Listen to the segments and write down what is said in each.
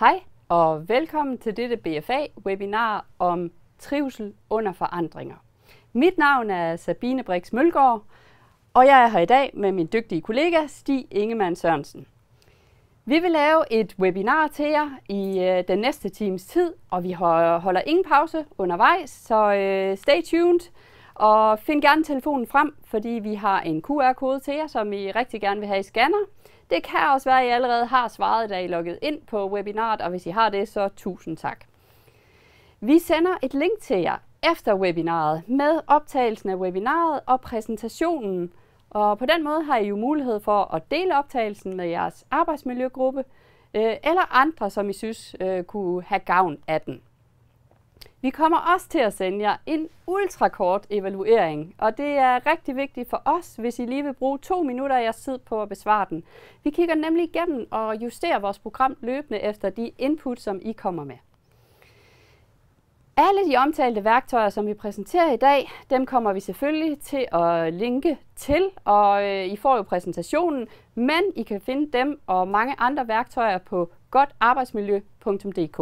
Hej og velkommen til dette BFA-webinar om trivsel under forandringer. Mit navn er Sabine Brix Mølgaard, og jeg er her i dag med min dygtige kollega Stig Ingemann Sørensen. Vi vil lave et webinar til jer i øh, den næste times tid, og vi holder ingen pause undervejs, så øh, stay tuned. Og find gerne telefonen frem, fordi vi har en QR-kode til jer, som I rigtig gerne vil have i scanner. Det kan også være, at I allerede har svaret, da I logget ind på webinaret, og hvis I har det, så tusind tak. Vi sender et link til jer efter webinaret med optagelsen af webinaret og præsentationen. Og på den måde har I jo mulighed for at dele optagelsen med jeres arbejdsmiljøgruppe øh, eller andre, som I synes øh, kunne have gavn af den. Vi kommer også til at sende jer en ultrakort evaluering, og det er rigtig vigtigt for os, hvis I lige vil bruge to minutter af jeres tid på at besvare den. Vi kigger nemlig igennem og justerer vores program løbende efter de input, som I kommer med. Alle de omtalte værktøjer, som vi præsenterer i dag, dem kommer vi selvfølgelig til at linke til, og øh, I får jo præsentationen, men I kan finde dem og mange andre værktøjer på godtarbejdsmiljø.dk.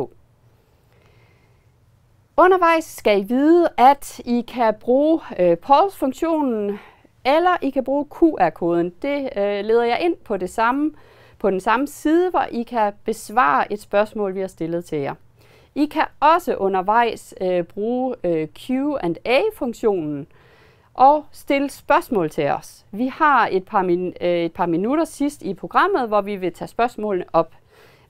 Undervejs skal I vide, at I kan bruge øh, pause-funktionen, eller I kan bruge QR-koden. Det øh, leder jeg ind på, det samme, på den samme side, hvor I kan besvare et spørgsmål, vi har stillet til jer. I kan også undervejs øh, bruge øh, Q&A-funktionen og stille spørgsmål til os. Vi har et par, min, øh, et par minutter sidst i programmet, hvor vi vil tage spørgsmålene op.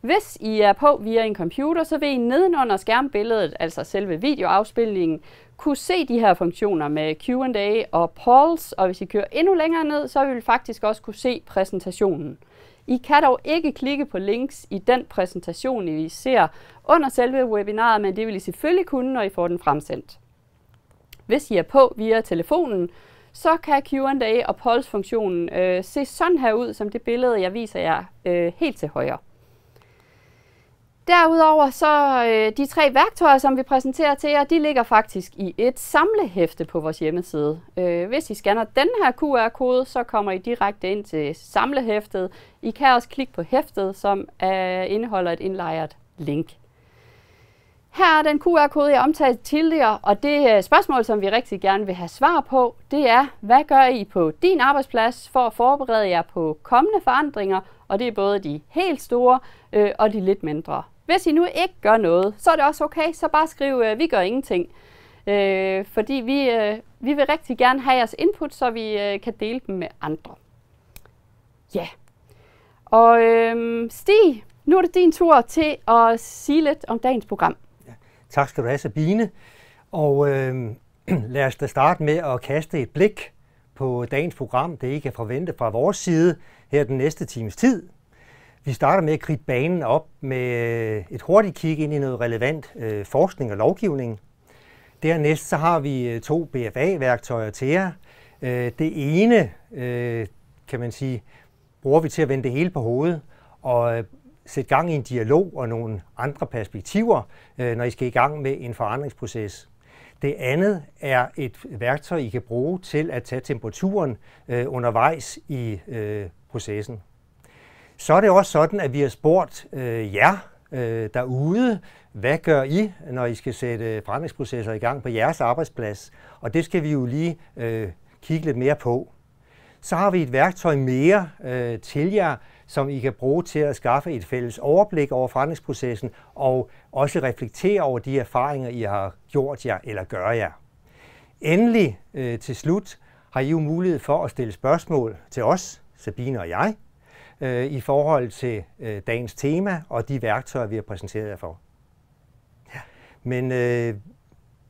Hvis I er på via en computer, så vil I nedenunder skærmbilledet, altså selve videoafspilningen, kunne se de her funktioner med Q&A og polls, og hvis I kører endnu længere ned, så vil I faktisk også kunne se præsentationen. I kan dog ikke klikke på links i den præsentation, I ser under selve webinaret, men det vil I selvfølgelig kunne, når I får den fremsendt. Hvis I er på via telefonen, så kan Q&A og polls funktionen øh, se sådan her ud, som det billede, jeg viser jer øh, helt til højre. Derudover så øh, de tre værktøjer, som vi præsenterer til jer, de ligger faktisk i et samlehæfte på vores hjemmeside. Øh, hvis I scanner den her QR-kode, så kommer I direkte ind til samlehæftet. I kan også klikke på hæftet, som øh, indeholder et indlejret link. Her er den QR-kode, jeg omtalte tidligere, og det øh, spørgsmål, som vi rigtig gerne vil have svar på, det er, hvad gør I på din arbejdsplads for at forberede jer på kommende forandringer, og det er både de helt store øh, og de lidt mindre. Hvis I nu ikke gør noget, så er det også okay, så bare skriv, øh, vi gør ingenting. Øh, fordi vi, øh, vi vil rigtig gerne have jeres input, så vi øh, kan dele dem med andre. Ja. Yeah. Og øh, Stig, nu er det din tur til at sige lidt om dagens program. Ja. Tak skal du have, Sabine. Og øh, lad os da starte med at kaste et blik på dagens program, det I kan forvente fra vores side her den næste times tid. Vi starter med at kridte banen op med øh, et hurtigt kig ind i noget relevant øh, forskning og lovgivning. Dernæst så har vi øh, to BFA-værktøjer til jer. Øh, det ene, kan man sige, bruger vi til at vende det hele på hovedet og sætte gang i en dialog og nogle andre perspektiver, når I skal i gang med en forandringsproces. Det andet er et værktøj, I kan bruge til at tage temperaturen undervejs i processen. Så er det også sådan, at vi har spurgt øh, jer øh, derude, hvad gør I, når I skal sætte forandringsprocesser i gang på jeres arbejdsplads? Og det skal vi jo lige øh, kigge lidt mere på. Så har vi et værktøj mere øh, til jer, som I kan bruge til at skaffe et fælles overblik over forandringsprocessen og også reflektere over de erfaringer, I har gjort jer eller gør jer. Endelig øh, til slut har I jo mulighed for at stille spørgsmål til os, Sabine og jeg, øh, i forhold til øh, dagens tema og de værktøjer, vi har præsenteret jer for. Ja. Men øh,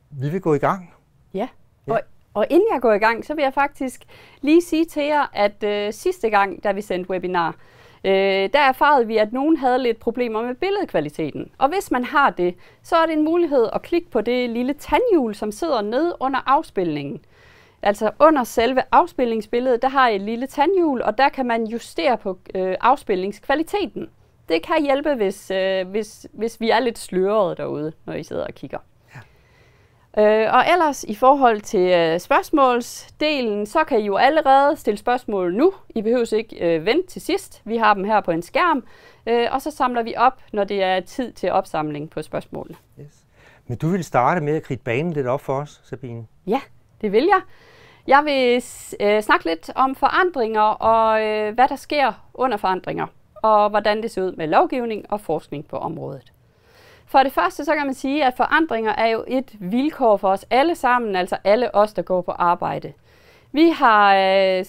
vi vil gå i gang. Ja. ja. Og, og inden jeg går i gang, så vil jeg faktisk lige sige til jer, at øh, sidste gang, da vi sendte webinar, øh, der erfarede vi, at nogen havde lidt problemer med billedkvaliteten. Og hvis man har det, så er det en mulighed at klikke på det lille tandhjul, som sidder nede under afspilningen. Altså under selve afspilningsbilledet, der har jeg et lille tandhjul, og der kan man justere på øh, afspilningskvaliteten. Det kan hjælpe, hvis, øh, hvis, hvis vi er lidt slørede derude, når I sidder og kigger. Øh, og ellers i forhold til øh, spørgsmålsdelen, så kan I jo allerede stille spørgsmål nu. I behøver ikke øh, vente til sidst. Vi har dem her på en skærm, øh, og så samler vi op, når det er tid til opsamling på spørgsmålene. Yes. Men du vil starte med at kridte banen lidt op for os, Sabine. Ja, det vil jeg. Jeg vil øh, snakke lidt om forandringer og øh, hvad der sker under forandringer, og hvordan det ser ud med lovgivning og forskning på området. For det første så kan man sige, at forandringer er jo et vilkår for os alle sammen, altså alle os, der går på arbejde. Vi har øh,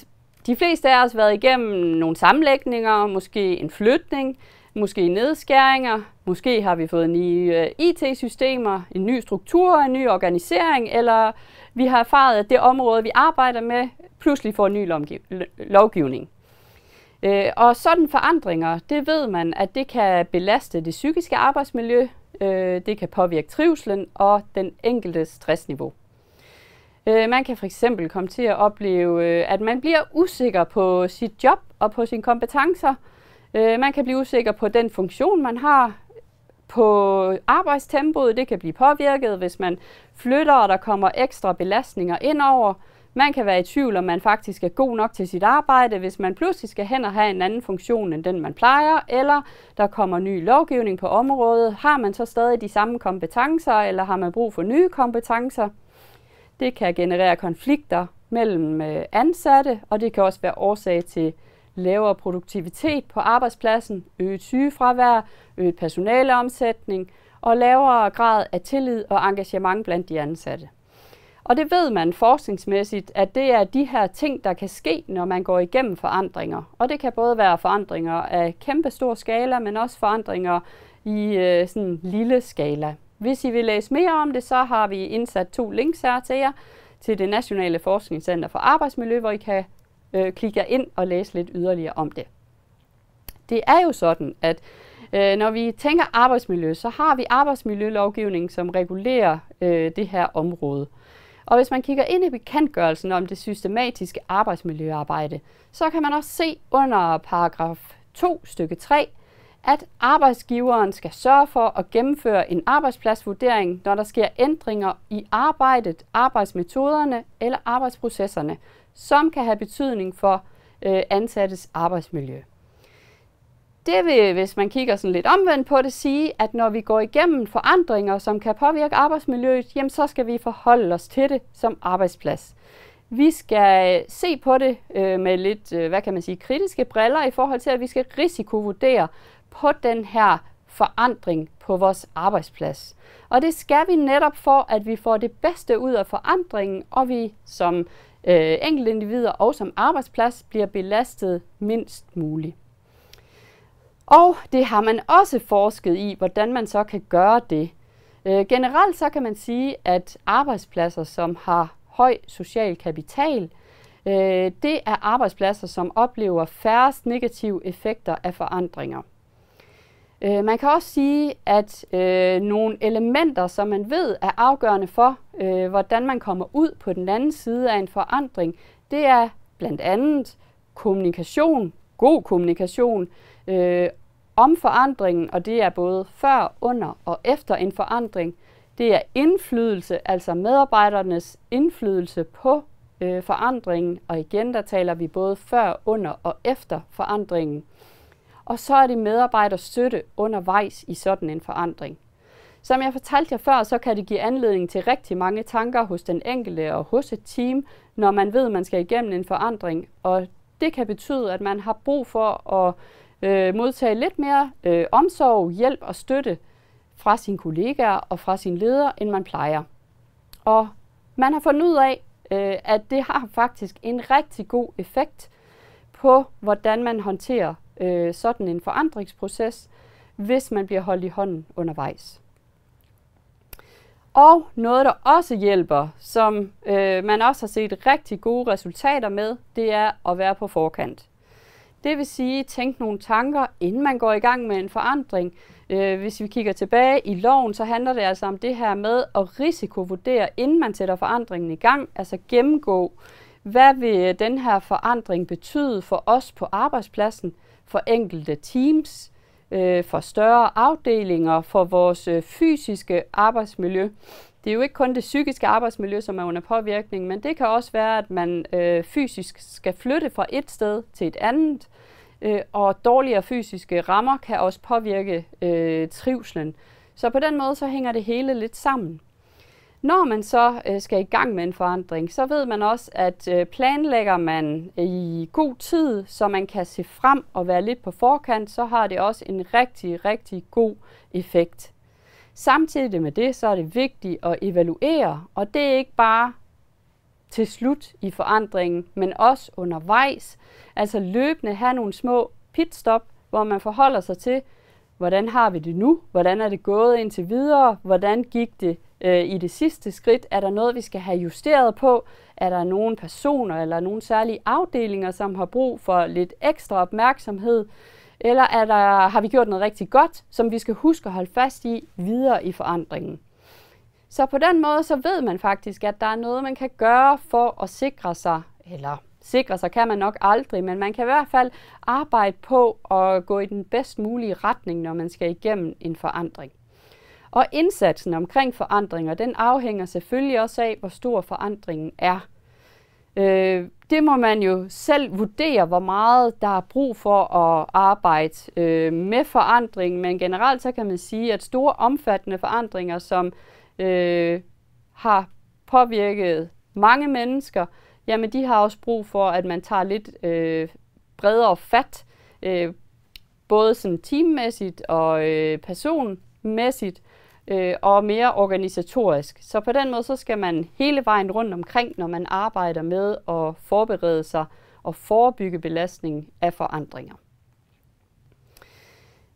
de fleste af os været igennem nogle sammenlægninger, måske en flytning, måske nedskæringer, Måske har vi fået nye øh, IT-systemer, en ny struktur, en ny organisering, eller vi har erfaret, at det område, vi arbejder med, pludselig får en ny lovgivning. Øh, og sådan forandringer, det ved man, at det kan belaste det psykiske arbejdsmiljø, øh, det kan påvirke trivslen og den enkelte stressniveau. Man kan for eksempel komme til at opleve, at man bliver usikker på sit job og på sine kompetencer. Man kan blive usikker på den funktion, man har på arbejdstempoet. Det kan blive påvirket, hvis man flytter, og der kommer ekstra belastninger indover. Man kan være i tvivl, om man faktisk er god nok til sit arbejde, hvis man pludselig skal hen og have en anden funktion end den, man plejer, eller der kommer ny lovgivning på området. Har man så stadig de samme kompetencer, eller har man brug for nye kompetencer? Det kan generere konflikter mellem øh, ansatte, og det kan også være årsag til lavere produktivitet på arbejdspladsen, øget sygefravær, øget personaleomsætning og lavere grad af tillid og engagement blandt de ansatte. Og det ved man forskningsmæssigt, at det er de her ting, der kan ske, når man går igennem forandringer. Og det kan både være forandringer af kæmpe stor skala, men også forandringer i øh, sådan lille skala. Hvis I vil læse mere om det, så har vi indsat to links her til jer til det Nationale Forskningscenter for Arbejdsmiljø, hvor I kan øh, klikke jer ind og læse lidt yderligere om det. Det er jo sådan, at øh, når vi tænker arbejdsmiljø, så har vi arbejdsmiljølovgivning, som regulerer øh, det her område. Og hvis man kigger ind i bekendtgørelsen om det systematiske arbejdsmiljøarbejde, så kan man også se under paragraf 2 stykke 3, at arbejdsgiveren skal sørge for at gennemføre en arbejdspladsvurdering, når der sker ændringer i arbejdet, arbejdsmetoderne eller arbejdsprocesserne, som kan have betydning for øh, ansattes arbejdsmiljø. Det vil, hvis man kigger sådan lidt omvendt på det, sige, at når vi går igennem forandringer, som kan påvirke arbejdsmiljøet, jamen så skal vi forholde os til det som arbejdsplads. Vi skal øh, se på det øh, med lidt, øh, hvad kan man sige, kritiske briller i forhold til, at vi skal risikovurdere på den her forandring på vores arbejdsplads. Og det skal vi netop for, at vi får det bedste ud af forandringen, og vi som øh, individer og som arbejdsplads bliver belastet mindst muligt. Og det har man også forsket i, hvordan man så kan gøre det. Øh, generelt så kan man sige, at arbejdspladser, som har høj social kapital, øh, det er arbejdspladser, som oplever færrest negative effekter af forandringer. Øh, man kan også sige, at øh, nogle elementer, som man ved er afgørende for, øh, hvordan man kommer ud på den anden side af en forandring, det er blandt andet kommunikation, god kommunikation øh, om forandringen, og det er både før, under og efter en forandring. Det er indflydelse, altså medarbejdernes indflydelse på øh, forandringen, og igen der taler vi både før, under og efter forandringen og så er det medarbejder støtte undervejs i sådan en forandring. Som jeg fortalte jer før, så kan det give anledning til rigtig mange tanker hos den enkelte og hos et team, når man ved, at man skal igennem en forandring. Og det kan betyde, at man har brug for at øh, modtage lidt mere øh, omsorg, hjælp og støtte fra sine kollegaer og fra sin leder, end man plejer. Og man har fundet ud af, øh, at det har faktisk en rigtig god effekt på, hvordan man håndterer øh, sådan en forandringsproces, hvis man bliver holdt i hånden undervejs. Og noget, der også hjælper, som øh, man også har set rigtig gode resultater med, det er at være på forkant. Det vil sige, tænk nogle tanker, inden man går i gang med en forandring. Øh, hvis vi kigger tilbage i loven, så handler det altså om det her med at risikovurdere, inden man sætter forandringen i gang, altså gennemgå, hvad vil den her forandring betyde for os på arbejdspladsen? for enkelte teams, øh, for større afdelinger, for vores øh, fysiske arbejdsmiljø. Det er jo ikke kun det psykiske arbejdsmiljø, som er under påvirkning, men det kan også være, at man øh, fysisk skal flytte fra et sted til et andet, og dårligere fysiske rammer kan også påvirke trivslen. Så på den måde så hænger det hele lidt sammen. Når man så øh, skal i gang med en forandring, så ved man også, at øh, planlægger man øh, i god tid, så man kan se frem og være lidt på forkant, så har det også en rigtig, rigtig god effekt. Samtidig med det, så er det vigtigt at evaluere, og det er ikke bare til slut i forandringen, men også undervejs. Altså løbende have nogle små pitstop, hvor man forholder sig til, hvordan har vi det nu, hvordan er det gået indtil videre, hvordan gik det øh, i det sidste skridt? Er der noget, vi skal have justeret på? Er der nogle personer eller nogle særlige afdelinger, som har brug for lidt ekstra opmærksomhed? Eller er der, har vi gjort noget rigtig godt, som vi skal huske at holde fast i videre i forandringen? Så på den måde så ved man faktisk, at der er noget, man kan gøre for at sikre sig, eller sikre sig kan man nok aldrig, men man kan i hvert fald arbejde på at gå i den bedst mulige retning, når man skal igennem en forandring. Og indsatsen omkring forandringer, den afhænger selvfølgelig også af, hvor stor forandringen er. Øh, det må man jo selv vurdere, hvor meget der er brug for at arbejde øh, med forandring, men generelt så kan man sige, at store omfattende forandringer, som øh, har påvirket mange mennesker, jamen de har også brug for, at man tager lidt øh, bredere fat, øh, både sådan teammæssigt og øh, personmæssigt, øh, og mere organisatorisk. Så på den måde så skal man hele vejen rundt omkring, når man arbejder med at forberede sig og forebygge belastning af forandringer.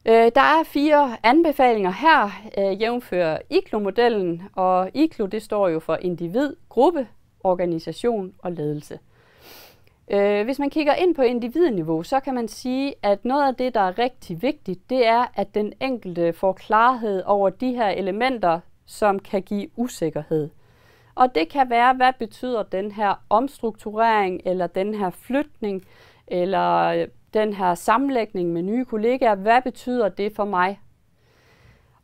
Øh, der er fire anbefalinger her, øh, jævnfører ICLO-modellen, og ICLO det står jo for individ, gruppe, organisation og ledelse. Øh, hvis man kigger ind på individniveau, så kan man sige, at noget af det, der er rigtig vigtigt, det er, at den enkelte får klarhed over de her elementer, som kan give usikkerhed. Og det kan være, hvad betyder den her omstrukturering, eller den her flytning, eller øh, den her sammenlægning med nye kollegaer, hvad betyder det for mig?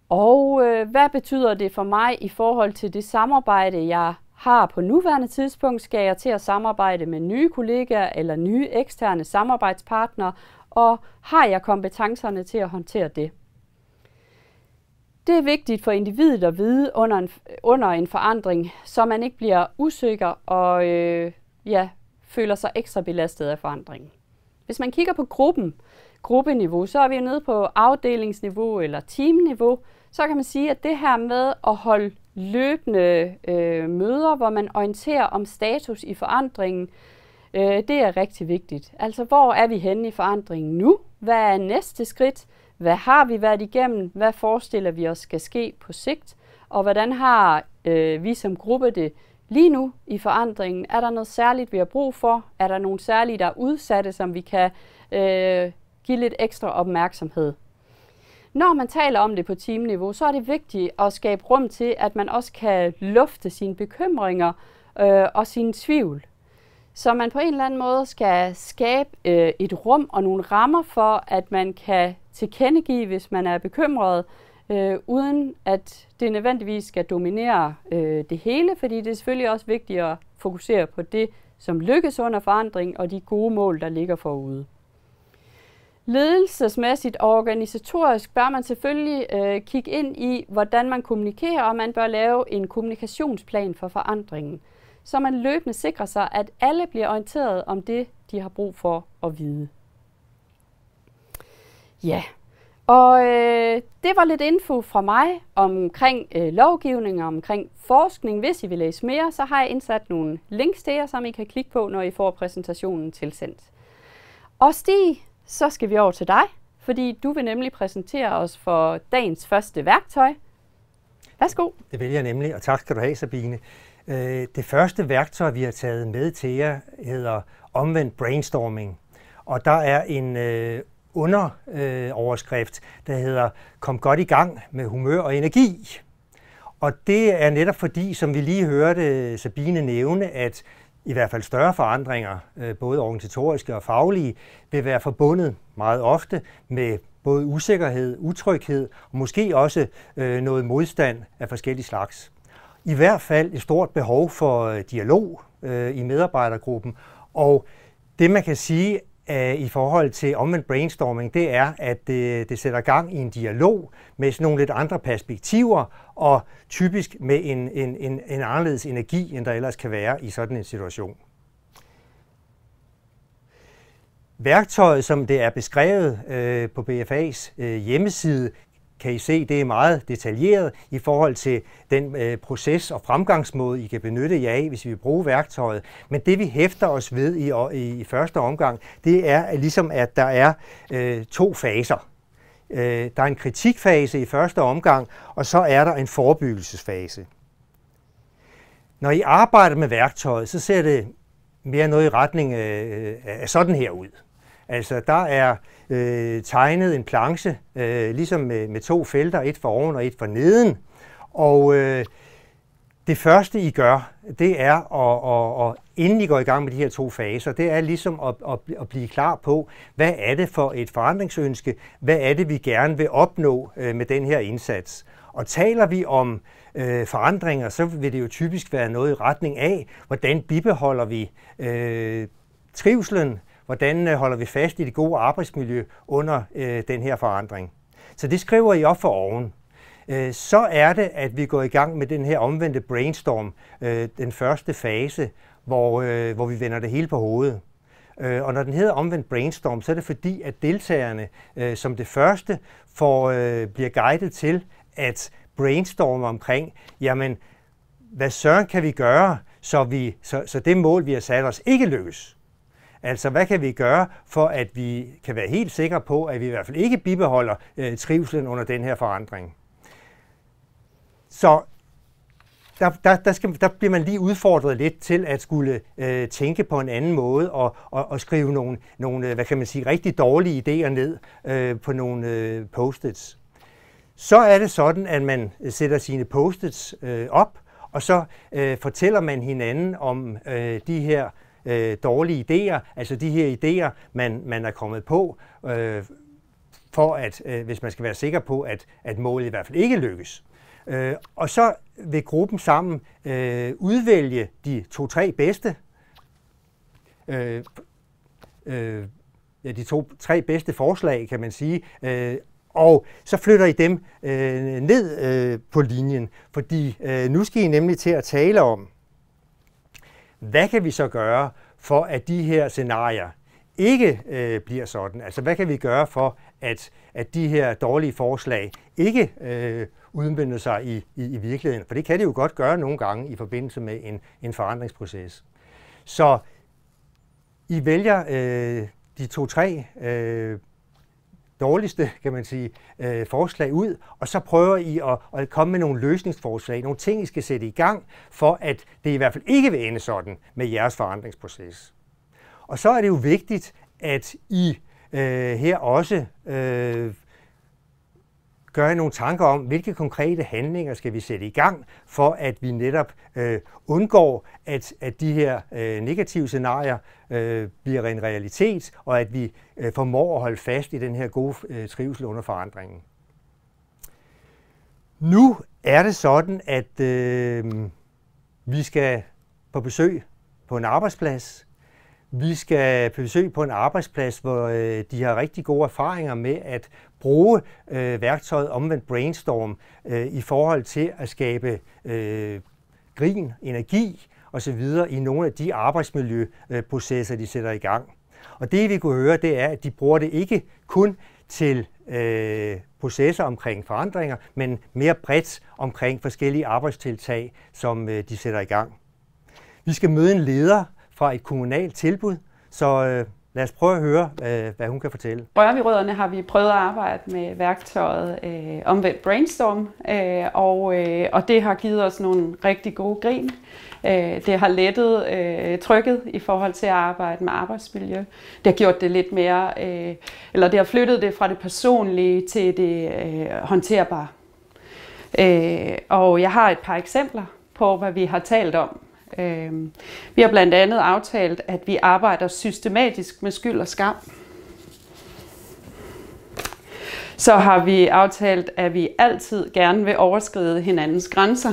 Og øh, hvad betyder det for mig i forhold til det samarbejde, jeg har på nuværende tidspunkt, skal jeg til at samarbejde med nye kollegaer eller nye eksterne samarbejdspartnere, og har jeg kompetencerne til at håndtere det? Det er vigtigt for individet at vide under en, under en forandring, så man ikke bliver usikker og øh, ja, føler sig ekstra belastet af forandringen. Hvis man kigger på gruppen, gruppeniveau, så er vi jo nede på afdelingsniveau eller teamniveau, så kan man sige, at det her med at holde løbende øh, møder, hvor man orienterer om status i forandringen, øh, det er rigtig vigtigt. Altså, hvor er vi henne i forandringen nu? Hvad er næste skridt? Hvad har vi været igennem? Hvad forestiller vi os skal ske på sigt? Og hvordan har øh, vi som gruppe det lige nu i forandringen? Er der noget særligt, vi har brug for? Er der nogle særlige, der er udsatte, som vi kan øh, give lidt ekstra opmærksomhed når man taler om det på teamniveau, så er det vigtigt at skabe rum til, at man også kan lufte sine bekymringer øh, og sin tvivl. Så man på en eller anden måde skal skabe øh, et rum og nogle rammer for, at man kan tilkendegive, hvis man er bekymret, øh, uden at det nødvendigvis skal dominere øh, det hele, fordi det er selvfølgelig også vigtigt at fokusere på det, som lykkes under forandring og de gode mål, der ligger forude. Ledelsesmæssigt og organisatorisk bør man selvfølgelig øh, kigge ind i, hvordan man kommunikerer, og man bør lave en kommunikationsplan for forandringen, så man løbende sikrer sig, at alle bliver orienteret om det, de har brug for at vide. Ja, og øh, det var lidt info fra mig omkring øh, lovgivning og omkring forskning. Hvis I vil læse mere, så har jeg indsat nogle links til jer, som I kan klikke på, når I får præsentationen tilsendt. Og Stig, så skal vi over til dig, fordi du vil nemlig præsentere os for dagens første værktøj. Værsgo. Det vil jeg nemlig, og tak skal du have, Sabine. Øh, det første værktøj, vi har taget med til jer, hedder omvendt brainstorming. Og der er en øh, underoverskrift, øh, der hedder Kom godt i gang med humør og energi. Og det er netop fordi, som vi lige hørte Sabine nævne, at i hvert fald større forandringer, øh, både organisatoriske og faglige, vil være forbundet meget ofte med både usikkerhed, utryghed og måske også øh, noget modstand af forskellige slags. I hvert fald et stort behov for øh, dialog i medarbejdergruppen, og det man kan sige i forhold til omvendt brainstorming, det er, at det, det sætter gang i en dialog med sådan nogle lidt andre perspektiver, og typisk med en, en, en, en anderledes energi, end der ellers kan være i sådan en situation. Værktøjet, som det er beskrevet øh, på BFA's øh, hjemmeside, kan I se, det er meget detaljeret i forhold til den øh, proces og fremgangsmåde, I kan benytte jer af, hvis vi vil bruge værktøjet. Men det vi hæfter os ved i, i, i første omgang, det er at ligesom, at der er øh, to faser. Øh, der er en kritikfase i første omgang, og så er der en forebyggelsesfase. Når I arbejder med værktøjet, så ser det mere noget i retning øh, af sådan her ud. Altså, der er øh, tegnet en planche, øh, ligesom med, med to felter, et for oven og et for neden. Og øh, det første, I gør, det er, at, at, at, inden I går i gang med de her to faser, det er ligesom at, at, at blive klar på, hvad er det for et forandringsønske, hvad er det, vi gerne vil opnå øh, med den her indsats. Og taler vi om øh, forandringer, så vil det jo typisk være noget i retning af, hvordan bibeholder vi øh, trivselen, Hvordan øh, holder vi fast i det gode arbejdsmiljø under øh, den her forandring? Så det skriver I op for oven. Øh, så er det, at vi går i gang med den her omvendte brainstorm, øh, den første fase, hvor, øh, hvor vi vender det hele på hovedet. Øh, og når den hedder omvendt brainstorm, så er det fordi, at deltagerne øh, som det første får, øh, bliver guidet til at brainstorme omkring, jamen, hvad søren kan vi gøre, så, vi, så, så det mål, vi har sat os, ikke lykkes? Altså, hvad kan vi gøre, for at vi kan være helt sikre på, at vi i hvert fald ikke bibeholder øh, trivselen under den her forandring? Så der, der, der, skal, der bliver man lige udfordret lidt til at skulle øh, tænke på en anden måde og, og, og skrive nogle, nogle, øh, hvad kan man sige, rigtig dårlige idéer ned øh, på nogle øh, post-its. Så er det sådan, at man sætter sine post-its øh, op, og så øh, fortæller man hinanden om øh, de her øh, dårlige idéer, altså de her idéer, man, man er kommet på, øh, for at, øh, hvis man skal være sikker på, at, at målet i hvert fald ikke lykkes. Øh, og så vil gruppen sammen øh, udvælge de to-tre bedste, øh, øh, ja, de to-tre bedste forslag, kan man sige, øh, og så flytter I dem øh, ned øh, på linjen, fordi øh, nu skal I nemlig til at tale om, hvad kan vi så gøre for, at de her scenarier ikke øh, bliver sådan? Altså, hvad kan vi gøre for, at, at de her dårlige forslag ikke øh, udmyndte sig i, i, i virkeligheden? For det kan det jo godt gøre nogle gange i forbindelse med en, en forandringsproces. Så I vælger øh, de to-tre øh, dårligste, kan man sige, øh, forslag ud, og så prøver I at, at komme med nogle løsningsforslag, nogle ting, I skal sætte i gang, for at det i hvert fald ikke vil ende sådan med jeres forandringsproces. Og så er det jo vigtigt, at I øh, her også øh, gøre nogle tanker om, hvilke konkrete handlinger skal vi sætte i gang, for at vi netop øh, undgår, at, at de her øh, negative scenarier øh, bliver en realitet, og at vi øh, formår at holde fast i den her gode øh, trivsel under forandringen. Nu er det sådan, at øh, vi skal på besøg på en arbejdsplads. Vi skal på besøg på en arbejdsplads, hvor øh, de har rigtig gode erfaringer med at bruge øh, værktøjet omvendt brainstorm øh, i forhold til at skabe øh, grin, energi osv. i nogle af de arbejdsmiljøprocesser, de sætter i gang. Og det vi kunne høre, det er, at de bruger det ikke kun til øh, processer omkring forandringer, men mere bredt omkring forskellige arbejdstiltag, som øh, de sætter i gang. Vi skal møde en leder fra et kommunalt tilbud, så øh, Lad os prøve at høre, hvad hun kan fortælle. Rører vi rødderne har vi prøvet at arbejde med værktøjet øh, omvendt brainstorm, øh, og, øh, og det har givet os nogle rigtig gode grin. Øh, det har lettet øh, trykket i forhold til at arbejde med arbejdsmiljø. Det har gjort det lidt mere, øh, eller det har flyttet det fra det personlige til det øh, håndterbare. Øh, og jeg har et par eksempler på, hvad vi har talt om Øhm, vi har blandt andet aftalt, at vi arbejder systematisk med skyld og skam. Så har vi aftalt, at vi altid gerne vil overskride hinandens grænser.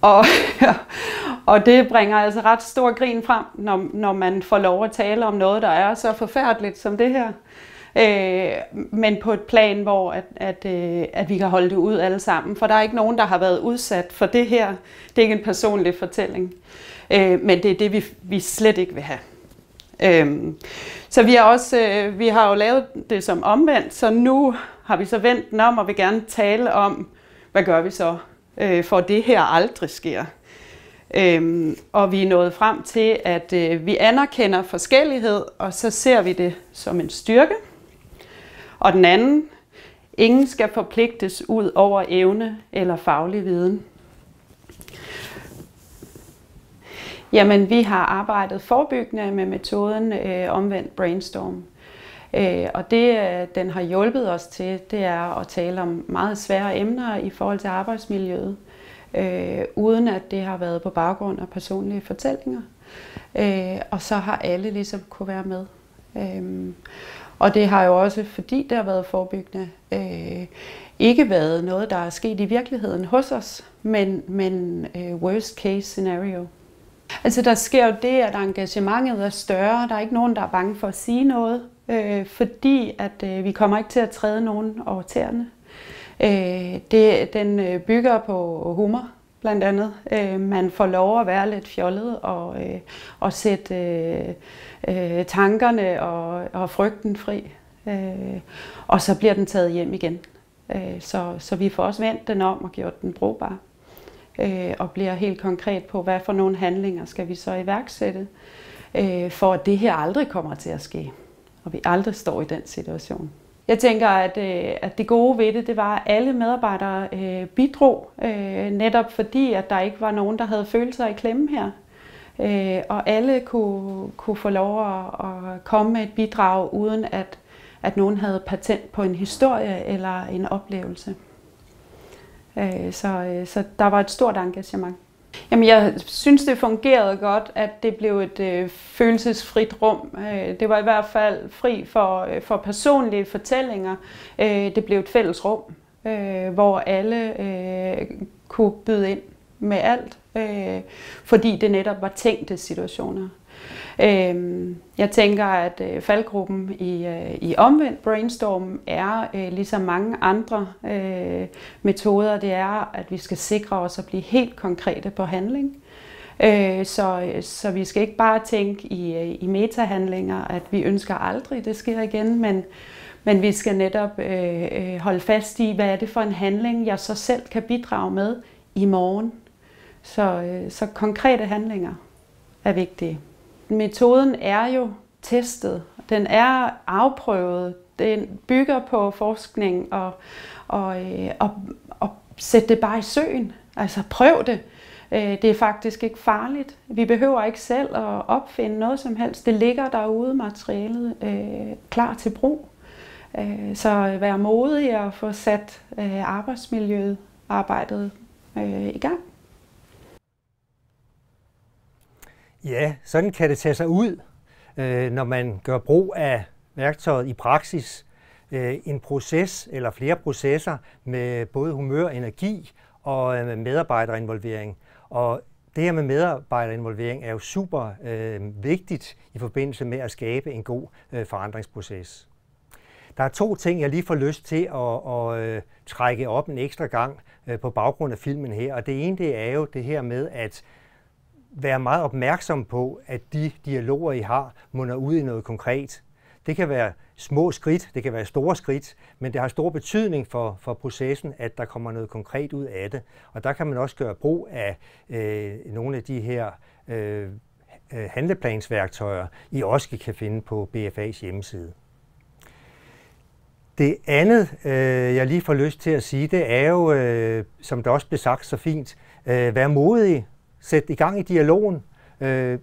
Og, og det bringer altså ret stor grin frem, når, når man får lov at tale om noget, der er så forfærdeligt som det her. Øh, men på et plan, hvor at, at, øh, at vi kan holde det ud alle sammen. For der er ikke nogen, der har været udsat for det her. Det er ikke en personlig fortælling. Øh, men det er det, vi, vi slet ikke vil have. Øhm, så vi har også, øh, vi har jo lavet det som omvendt, så nu har vi så vendt den om og vil gerne tale om, hvad gør vi så, øh, for det her aldrig sker. Øhm, og vi er nået frem til, at øh, vi anerkender forskellighed, og så ser vi det som en styrke. Og den anden, ingen skal forpligtes ud over evne eller faglig viden. Jamen, vi har arbejdet forebyggende med metoden øh, omvendt brainstorm. Øh, og det, øh, den har hjulpet os til, det er at tale om meget svære emner i forhold til arbejdsmiljøet, øh, uden at det har været på baggrund af personlige fortællinger. Øh, og så har alle ligesom kunne være med. Øh, og det har jo også, fordi det har været forebyggende, øh, ikke været noget, der er sket i virkeligheden hos os, men, men øh, worst case scenario. Altså der sker jo det, at engagementet er større. Der er ikke nogen, der er bange for at sige noget, øh, fordi at øh, vi kommer ikke til at træde nogen over tæerne. Øh, det, den øh, bygger på humor, blandt andet. Øh, man får lov at være lidt fjollet og, øh, og sætte øh, øh, tankerne og, og frygten fri. Øh, og så bliver den taget hjem igen. Øh, så, så vi får også vendt den om og gjort den brugbar. Øh, og bliver helt konkret på, hvad for nogle handlinger skal vi så iværksætte, øh, for at det her aldrig kommer til at ske. Og vi aldrig står i den situation. Jeg tænker, at, øh, at det gode ved det, det var, at alle medarbejdere øh, bidrog, øh, netop fordi, at der ikke var nogen, der havde følelser i klemme her. Øh, og alle kunne, kunne få lov at, at komme med et bidrag, uden at, at nogen havde patent på en historie eller en oplevelse. Øh, så, øh, så der var et stort engagement. Jamen, jeg synes, det fungerede godt, at det blev et øh, følelsesfrit rum. Øh, det var i hvert fald fri for, øh, for personlige fortællinger. Øh, det blev et fælles rum, øh, hvor alle øh, kunne byde ind med alt, øh, fordi det netop var tænkte situationer. Øhm, jeg tænker, at øh, faldgruppen i, øh, i omvendt brainstorm er øh, ligesom mange andre metoder, det er, at vi skal sikre os at blive helt konkrete på handling. så, så vi skal ikke bare tænke i, i metahandlinger, at vi ønsker aldrig, det sker igen, men, men vi skal netop øh, holde fast i, hvad er det for en handling, jeg så selv kan bidrage med i morgen. Så, øh, så konkrete handlinger er vigtige metoden er jo testet. Den er afprøvet. Den bygger på forskning og, og, øh, og, og sætte det bare i søen. Altså prøv det. Øh, det er faktisk ikke farligt. Vi behøver ikke selv at opfinde noget som helst. Det ligger derude materialet øh, klar til brug. så vær modig og få sat arbejdsmiljøet, arbejdet i gang. Ja, sådan kan det tage sig ud, øh, når man gør brug af værktøjet i praksis. Øh, en proces eller flere processer med både humør, energi og øh, medarbejderinvolvering. Og det her med medarbejderinvolvering er jo super øh, vigtigt i forbindelse med at skabe en god øh, forandringsproces. Der er to ting, jeg lige får lyst til at, at øh, trække op en ekstra gang øh, på baggrund af filmen her. Og det ene det er jo det her med, at være meget opmærksom på, at de dialoger, I har, munder ud i noget konkret. Det kan være små skridt, det kan være store skridt, men det har stor betydning for, for processen, at der kommer noget konkret ud af det. Og der kan man også gøre brug af øh, nogle af de her øh, øh handleplansværktøjer, I også kan finde på BFA's hjemmeside. Det andet, øh, jeg lige får lyst til at sige, det er jo, øh, som det også blev sagt så fint, øh, vær modig, sætte i gang i dialogen. Øh,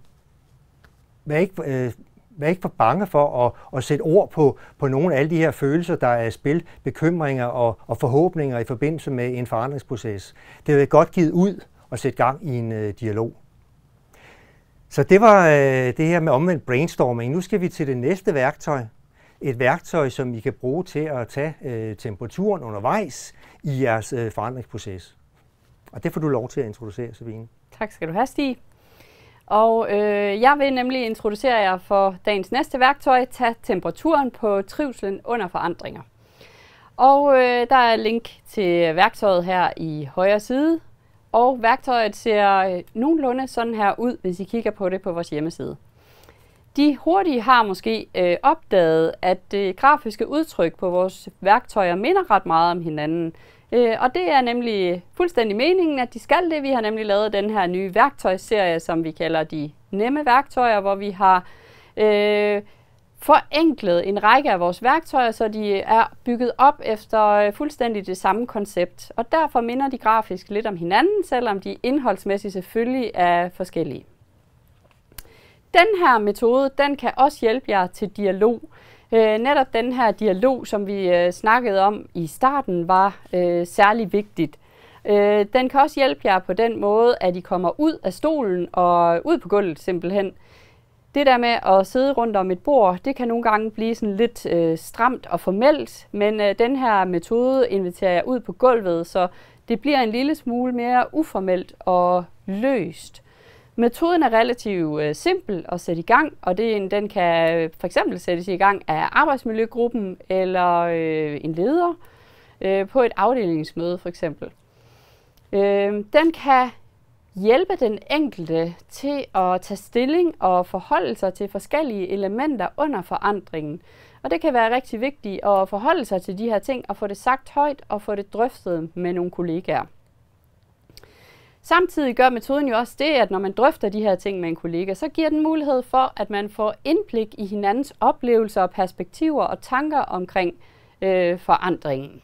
vær, ikke, øh, vær ikke for bange for at, at sætte ord på, på nogle af alle de her følelser, der er i spil, bekymringer og, og forhåbninger i forbindelse med en forandringsproces. Det vil godt givet ud at sætte gang i en øh, dialog. Så det var øh, det her med omvendt brainstorming. Nu skal vi til det næste værktøj. Et værktøj, som I kan bruge til at tage øh, temperaturen undervejs i jeres øh, forandringsproces. Og det får du lov til at introducere, Sabine. Tak skal du have, Stig. Og øh, jeg vil nemlig introducere jer for dagens næste værktøj, tag temperaturen på trivselen under forandringer. Og øh, der er link til værktøjet her i højre side, og værktøjet ser øh, nogenlunde sådan her ud, hvis I kigger på det på vores hjemmeside. De hurtige har måske øh, opdaget, at det grafiske udtryk på vores værktøjer minder ret meget om hinanden, Øh, og det er nemlig fuldstændig meningen, at de skal det. Vi har nemlig lavet den her nye værktøjsserie, som vi kalder de nemme værktøjer, hvor vi har øh, forenklet en række af vores værktøjer, så de er bygget op efter øh, fuldstændig det samme koncept. Og derfor minder de grafisk lidt om hinanden, selvom de indholdsmæssigt selvfølgelig er forskellige. Den her metode, den kan også hjælpe jer til dialog. Øh, netop den her dialog, som vi øh, snakkede om i starten, var øh, særlig vigtigt. Øh, den kan også hjælpe jer på den måde, at I kommer ud af stolen og ud på gulvet simpelthen. Det der med at sidde rundt om et bord, det kan nogle gange blive sådan lidt øh, stramt og formelt, men øh, den her metode inviterer jeg ud på gulvet, så det bliver en lille smule mere uformelt og løst. Metoden er relativt øh, simpel at sætte i gang, og det, den kan øh, for eksempel sættes i gang af arbejdsmiljøgruppen eller øh, en leder øh, på et afdelingsmøde for eksempel. Øh, den kan hjælpe den enkelte til at tage stilling og forholde sig til forskellige elementer under forandringen. Og det kan være rigtig vigtigt at forholde sig til de her ting og få det sagt højt og få det drøftet med nogle kollegaer. Samtidig gør metoden jo også det, at når man drøfter de her ting med en kollega, så giver den mulighed for, at man får indblik i hinandens oplevelser og perspektiver og tanker omkring øh, forandringen.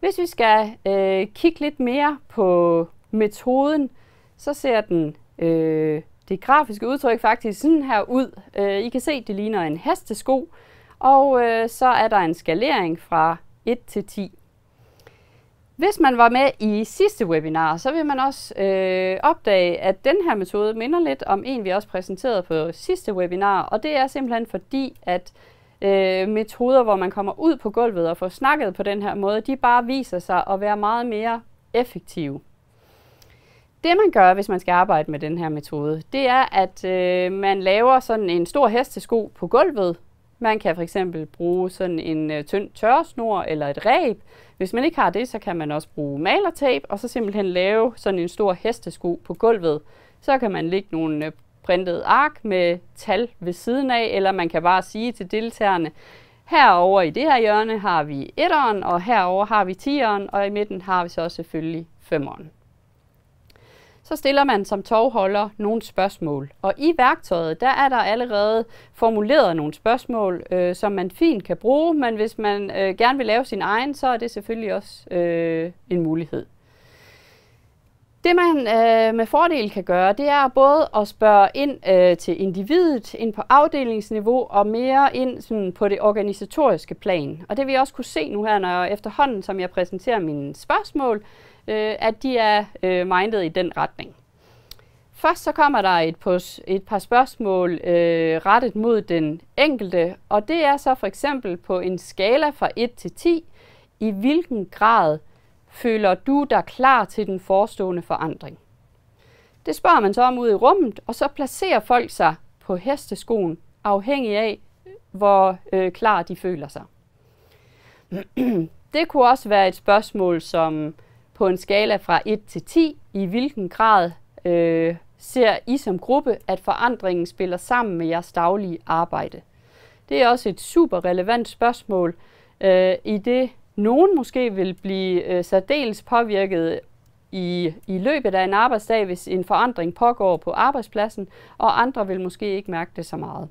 Hvis vi skal øh, kigge lidt mere på metoden, så ser den øh, det grafiske udtryk faktisk sådan her ud. Øh, I kan se, det ligner en hestesko, og øh, så er der en skalering fra 1 til 10. Hvis man var med i sidste webinar, så vil man også øh, opdage, at den her metode minder lidt om en, vi også præsenterede på sidste webinar, og det er simpelthen fordi, at øh, metoder, hvor man kommer ud på gulvet og får snakket på den her måde, de bare viser sig at være meget mere effektive. Det man gør, hvis man skal arbejde med den her metode, det er, at øh, man laver sådan en stor hestesko på gulvet. Man kan for eksempel bruge sådan en øh, tynd tørresnor eller et reb, hvis man ikke har det, så kan man også bruge malertape, og så simpelthen lave sådan en stor hestesko på gulvet. Så kan man lægge nogle øh, printede ark med tal ved siden af, eller man kan bare sige til deltagerne, herover i det her hjørne har vi 1'eren, og herover har vi 10'eren, og i midten har vi så selvfølgelig 5'eren så stiller man som tovholder nogle spørgsmål. Og i værktøjet, der er der allerede formuleret nogle spørgsmål, øh, som man fint kan bruge, men hvis man øh, gerne vil lave sin egen, så er det selvfølgelig også øh, en mulighed. Det man øh, med fordel kan gøre, det er både at spørge ind øh, til individet, ind på afdelingsniveau og mere ind sådan, på det organisatoriske plan. Og det vil også kunne se nu her, når jeg efterhånden, som jeg præsenterer mine spørgsmål, øh, at de er øh, mindet i den retning. Først så kommer der et, pos, et par spørgsmål øh, rettet mod den enkelte, og det er så for eksempel på en skala fra 1 til 10, i hvilken grad føler du dig klar til den forestående forandring? Det spørger man så om ud i rummet, og så placerer folk sig på hesteskoen, afhængig af, hvor øh, klar de føler sig. det kunne også være et spørgsmål som, på en skala fra 1 til 10, i hvilken grad øh, ser I som gruppe, at forandringen spiller sammen med jeres daglige arbejde? Det er også et super relevant spørgsmål, øh, i det nogen måske vil blive øh, særdeles påvirket i, i løbet af en arbejdsdag, hvis en forandring pågår på arbejdspladsen, og andre vil måske ikke mærke det så meget.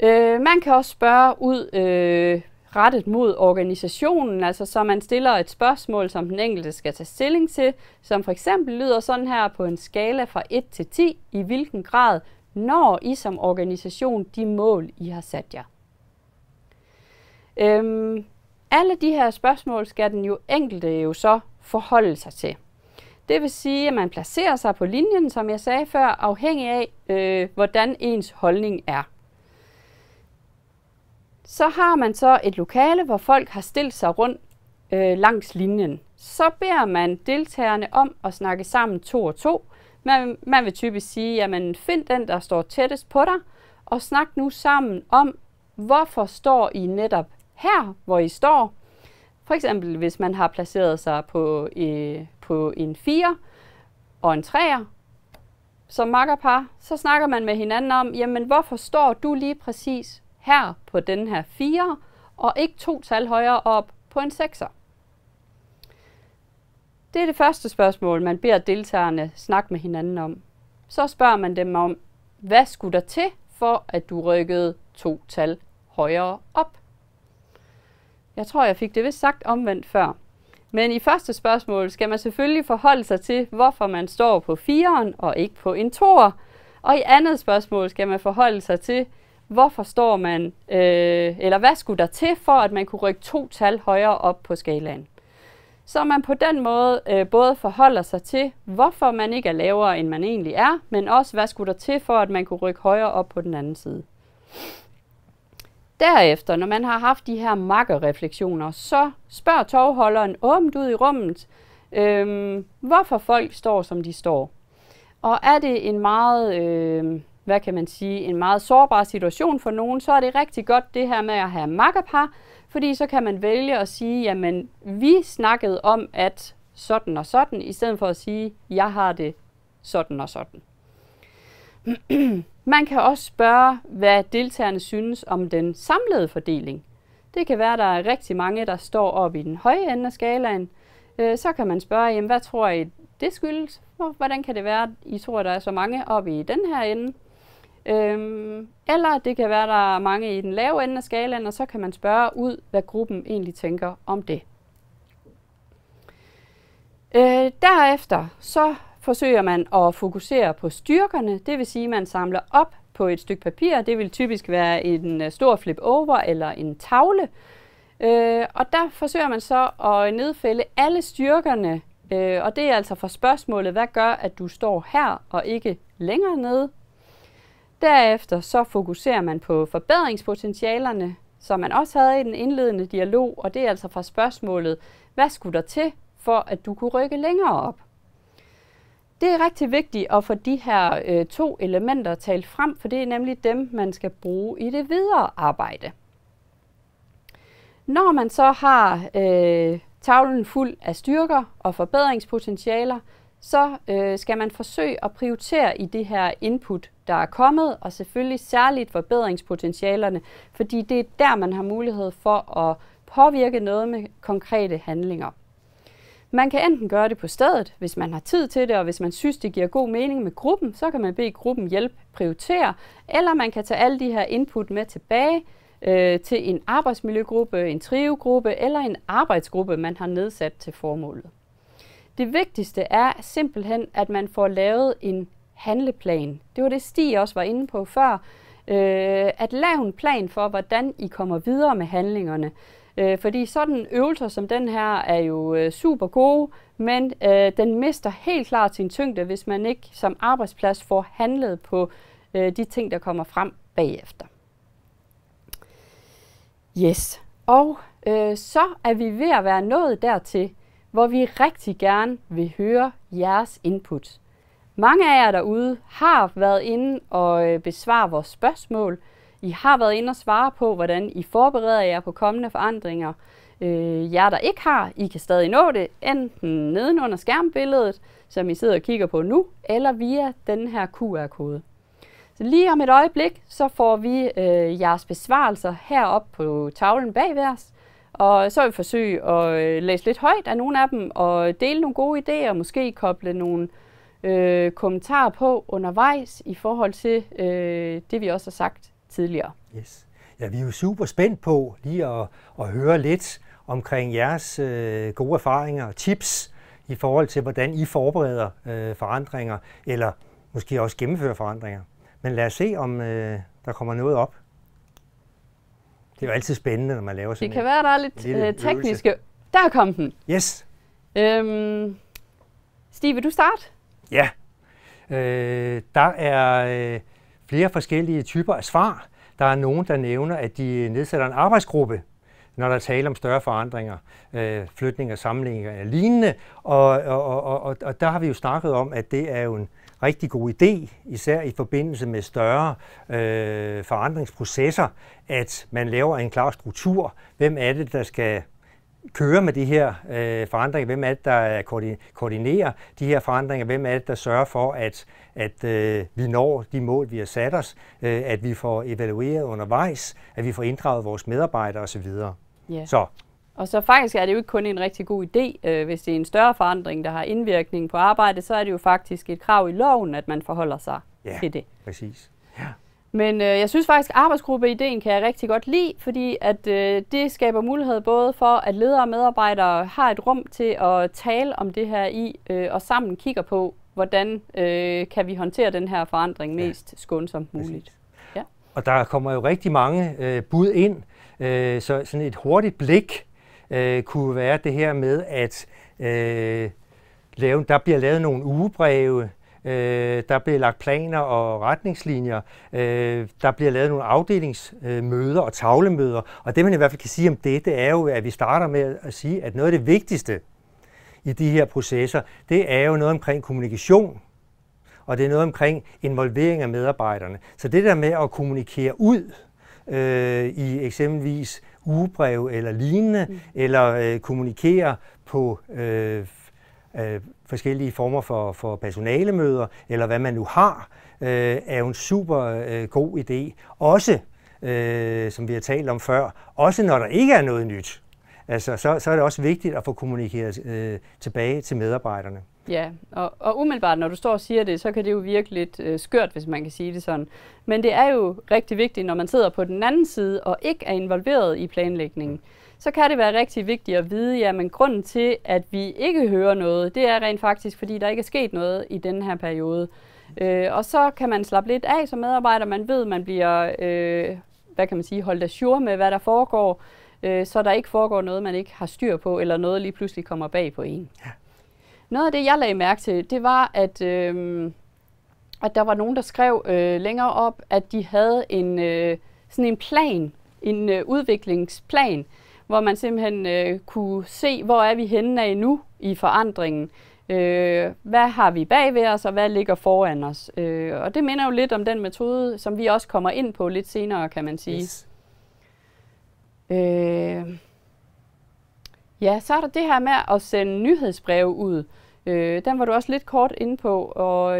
Øh, man kan også spørge ud, øh, rettet mod organisationen, altså så man stiller et spørgsmål, som den enkelte skal tage stilling til, som for eksempel lyder sådan her på en skala fra 1 til 10, i hvilken grad når I som organisation de mål, I har sat jer. Øhm, alle de her spørgsmål skal den jo enkelte jo så forholde sig til. Det vil sige, at man placerer sig på linjen, som jeg sagde før, afhængig af, øh, hvordan ens holdning er. Så har man så et lokale, hvor folk har stillet sig rundt øh, langs linjen. Så beder man deltagerne om at snakke sammen to og to. Man, man vil typisk sige, man find den, der står tættest på dig, og snak nu sammen om, hvorfor står I netop her, hvor I står. For eksempel hvis man har placeret sig på, øh, på en 4 og en 3'er, som makkerpar, så snakker man med hinanden om, jamen hvorfor står du lige præcis her på den her 4, og ikke to tal højere op på en 6'er. Det er det første spørgsmål, man beder deltagerne snakke med hinanden om. Så spørger man dem om, hvad skulle der til, for at du rykkede to tal højere op? Jeg tror, jeg fik det vist sagt omvendt før. Men i første spørgsmål skal man selvfølgelig forholde sig til, hvorfor man står på 4'eren og ikke på en 2'er. Og i andet spørgsmål skal man forholde sig til, Hvorfor står man, øh, eller hvad skulle der til for, at man kunne rykke to tal højere op på skalaen? Så man på den måde øh, både forholder sig til, hvorfor man ikke er lavere, end man egentlig er, men også, hvad skulle der til for, at man kunne rykke højere op på den anden side. Derefter, når man har haft de her makkerrefleksioner, så spørger tovholderen åbent ud i rummet, øh, hvorfor folk står, som de står. Og er det en meget øh, hvad kan man sige, en meget sårbar situation for nogen, så er det rigtig godt det her med at have makkerpar, fordi så kan man vælge at sige, jamen vi snakkede om, at sådan og sådan, i stedet for at sige, jeg har det sådan og sådan. man kan også spørge, hvad deltagerne synes om den samlede fordeling. Det kan være, at der er rigtig mange, der står oppe i den høje ende af skalaen. Øh, så kan man spørge, jamen, hvad tror I, det skyldes? Hvordan kan det være, at I tror, at der er så mange oppe i den her ende? Øhm, eller det kan være, at der er mange i den lave ende af skalaen, og så kan man spørge ud, hvad gruppen egentlig tænker om det. Øh, derefter så forsøger man at fokusere på styrkerne, det vil sige, at man samler op på et stykke papir. Det vil typisk være en øh, stor flip over eller en tavle. Øh, og der forsøger man så at nedfælde alle styrkerne, øh, og det er altså for spørgsmålet, hvad gør, at du står her og ikke længere nede, Derefter så fokuserer man på forbedringspotentialerne, som man også havde i den indledende dialog, og det er altså fra spørgsmålet, hvad skulle der til, for at du kunne rykke længere op? Det er rigtig vigtigt at få de her øh, to elementer talt frem, for det er nemlig dem, man skal bruge i det videre arbejde. Når man så har øh, tavlen fuld af styrker og forbedringspotentialer, så øh, skal man forsøge at prioritere i det her input der er kommet, og selvfølgelig særligt forbedringspotentialerne, fordi det er der, man har mulighed for at påvirke noget med konkrete handlinger. Man kan enten gøre det på stedet, hvis man har tid til det, og hvis man synes, det giver god mening med gruppen, så kan man bede gruppen hjælpe prioritere, eller man kan tage alle de her input med tilbage øh, til en arbejdsmiljøgruppe, en trivegruppe eller en arbejdsgruppe, man har nedsat til formålet. Det vigtigste er simpelthen, at man får lavet en handleplan. Det var det, Stig også var inde på før. Øh, at lave en plan for, hvordan I kommer videre med handlingerne. Øh, fordi sådan øvelser som den her er jo øh, super gode, men øh, den mister helt klart sin tyngde, hvis man ikke som arbejdsplads får handlet på øh, de ting, der kommer frem bagefter. Yes, og øh, så er vi ved at være nået dertil, hvor vi rigtig gerne vil høre jeres input. Mange af jer derude har været inde og øh, besvare vores spørgsmål. I har været inde og svare på, hvordan I forbereder jer på kommende forandringer. Øh, jer, der ikke har, I kan stadig nå det, enten nedenunder skærmbilledet, som I sidder og kigger på nu, eller via den her QR-kode. Så lige om et øjeblik, så får vi øh, jeres besvarelser herop på tavlen bagved os, og så vil vi forsøge at øh, læse lidt højt af nogle af dem, og dele nogle gode idéer, måske koble nogle øh, kommentarer på undervejs i forhold til øh, det, vi også har sagt tidligere. Yes. Ja, vi er jo super spændt på lige at, at høre lidt omkring jeres øh, gode erfaringer og tips i forhold til, hvordan I forbereder øh, forandringer, eller måske også gennemfører forandringer. Men lad os se, om øh, der kommer noget op. Det er jo altid spændende, når man laver sådan Det kan være, der er lidt øh, tekniske. Øvelse. Der kom den. Yes. Øhm, Stig, vil du starte? Ja, øh, der er øh, flere forskellige typer af svar. Der er nogen, der nævner, at de nedsætter en arbejdsgruppe, når der er tale om større forandringer, øh, flytninger, samlinger og lignende. Og, og, og, og, og der har vi jo snakket om, at det er jo en rigtig god idé, især i forbindelse med større øh, forandringsprocesser, at man laver en klar struktur. Hvem er det, der skal kører med de her øh, forandringer, hvem er det, der øh, koordinerer de her forandringer, hvem er det, der sørger for, at, at øh, vi når de mål, vi har sat os, øh, at vi får evalueret undervejs, at vi får inddraget vores medarbejdere osv. Ja. Så. Og så faktisk er det jo ikke kun en rigtig god idé, øh, hvis det er en større forandring, der har indvirkning på arbejdet, så er det jo faktisk et krav i loven, at man forholder sig ja, til det. præcis. Ja. Men øh, jeg synes faktisk, at arbejdsgruppeideen kan jeg rigtig godt lide, fordi at øh, det skaber mulighed både for, at ledere og medarbejdere har et rum til at tale om det her i, øh, og sammen kigger på, hvordan øh, kan vi håndtere den her forandring mest ja. skånsomt muligt. Ja. Og der kommer jo rigtig mange øh, bud ind, øh, så sådan et hurtigt blik øh, kunne være det her med, at øh, lave, der bliver lavet nogle ugebreve, Øh, der bliver lagt planer og retningslinjer. Øh, der bliver lavet nogle afdelingsmøder og tavlemøder. Og det, man i hvert fald kan sige om det, det er jo, at vi starter med at sige, at noget af det vigtigste i de her processer, det er jo noget omkring kommunikation. Og det er noget omkring involvering af medarbejderne. Så det der med at kommunikere ud øh, i eksempelvis ugebrev eller lignende, mm. eller øh, kommunikere på øh, øh, forskellige former for, for personalemøder, eller hvad man nu har, øh, er jo en super øh, god idé. Også, øh, som vi har talt om før, også når der ikke er noget nyt. Altså, så, så er det også vigtigt at få kommunikeret øh, tilbage til medarbejderne. Ja, og, og umiddelbart, når du står og siger det, så kan det jo virke lidt øh, skørt, hvis man kan sige det sådan. Men det er jo rigtig vigtigt, når man sidder på den anden side og ikke er involveret i planlægningen. Mm så kan det være rigtig vigtigt at vide, jamen grunden til, at vi ikke hører noget, det er rent faktisk, fordi der ikke er sket noget i den her periode. Øh, og så kan man slappe lidt af som medarbejder. Man ved, man bliver øh, hvad kan man sige, holdt af med, hvad der foregår, øh, så der ikke foregår noget, man ikke har styr på, eller noget lige pludselig kommer bag på en. Ja. Noget af det, jeg lagde mærke til, det var, at, øh, at der var nogen, der skrev øh, længere op, at de havde en, øh, sådan en plan, en øh, udviklingsplan, hvor man simpelthen øh, kunne se, hvor er vi henne af nu i forandringen. Øh, hvad har vi bag ved os, og hvad ligger foran os? Øh, og det minder jo lidt om den metode, som vi også kommer ind på lidt senere, kan man sige. Yes. Øh, ja, så er der det her med at sende nyhedsbreve ud. Øh, den var du også lidt kort inde på, og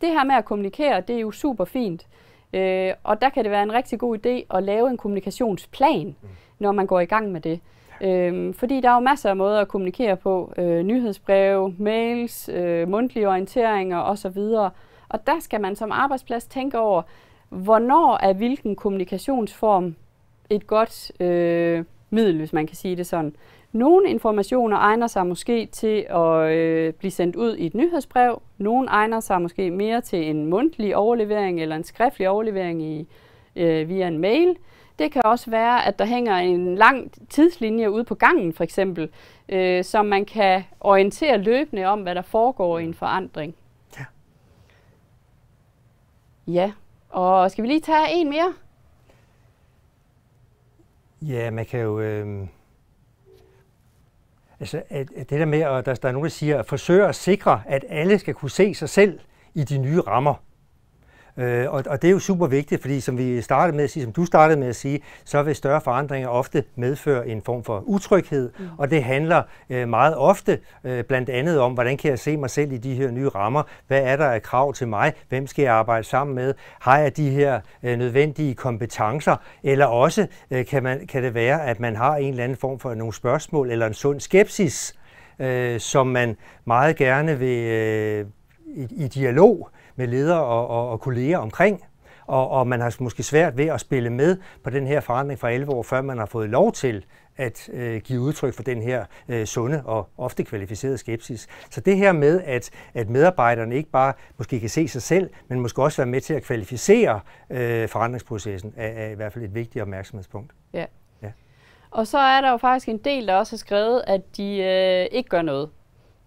det her med at kommunikere, det er jo super fint. Øh, og der kan det være en rigtig god idé at lave en kommunikationsplan. Mm når man går i gang med det. Øhm, fordi der er jo masser af måder at kommunikere på. Øh, nyhedsbreve, mails, øh, mundtlige orienteringer osv. Og der skal man som arbejdsplads tænke over, hvornår er hvilken kommunikationsform et godt øh, middel, hvis man kan sige det sådan. Nogle informationer egner sig måske til at øh, blive sendt ud i et nyhedsbrev. Nogle egner sig måske mere til en mundtlig overlevering eller en skriftlig overlevering i, øh, via en mail. Det kan også være, at der hænger en lang tidslinje ude på gangen for eksempel, øh, så man kan orientere løbende om, hvad der foregår i en forandring. Ja. Ja, og skal vi lige tage en mere? Ja, man kan jo... Øh Altså, at, at det der med, at der, der er nogen, der siger, at forsøge at sikre, at alle skal kunne se sig selv i de nye rammer. Øh, og, og det er jo super vigtigt, fordi som vi startede med at sige, som du startede med at sige, så vil større forandringer ofte medføre en form for utryghed, mm. og det handler øh, meget ofte øh, blandt andet om, hvordan kan jeg se mig selv i de her nye rammer, hvad er der af krav til mig, hvem skal jeg arbejde sammen med, har jeg de her øh, nødvendige kompetencer, eller også øh, kan, man, kan det være, at man har en eller anden form for nogle spørgsmål eller en sund skepsis, øh, som man meget gerne vil øh, i, i dialog øh, med ledere og, og, og kolleger omkring, og, og man har måske svært ved at spille med på den her forandring fra 11 år, før man har fået lov til at øh, give udtryk for den her øh, sunde og ofte kvalificerede skepsis. Så det her med, at, at medarbejderne ikke bare måske kan se sig selv, men måske også være med til at kvalificere øh, forandringsprocessen, er, er i hvert fald et vigtigt opmærksomhedspunkt. Ja. ja. Og så er der jo faktisk en del, der også har skrevet, at de øh, ikke gør noget.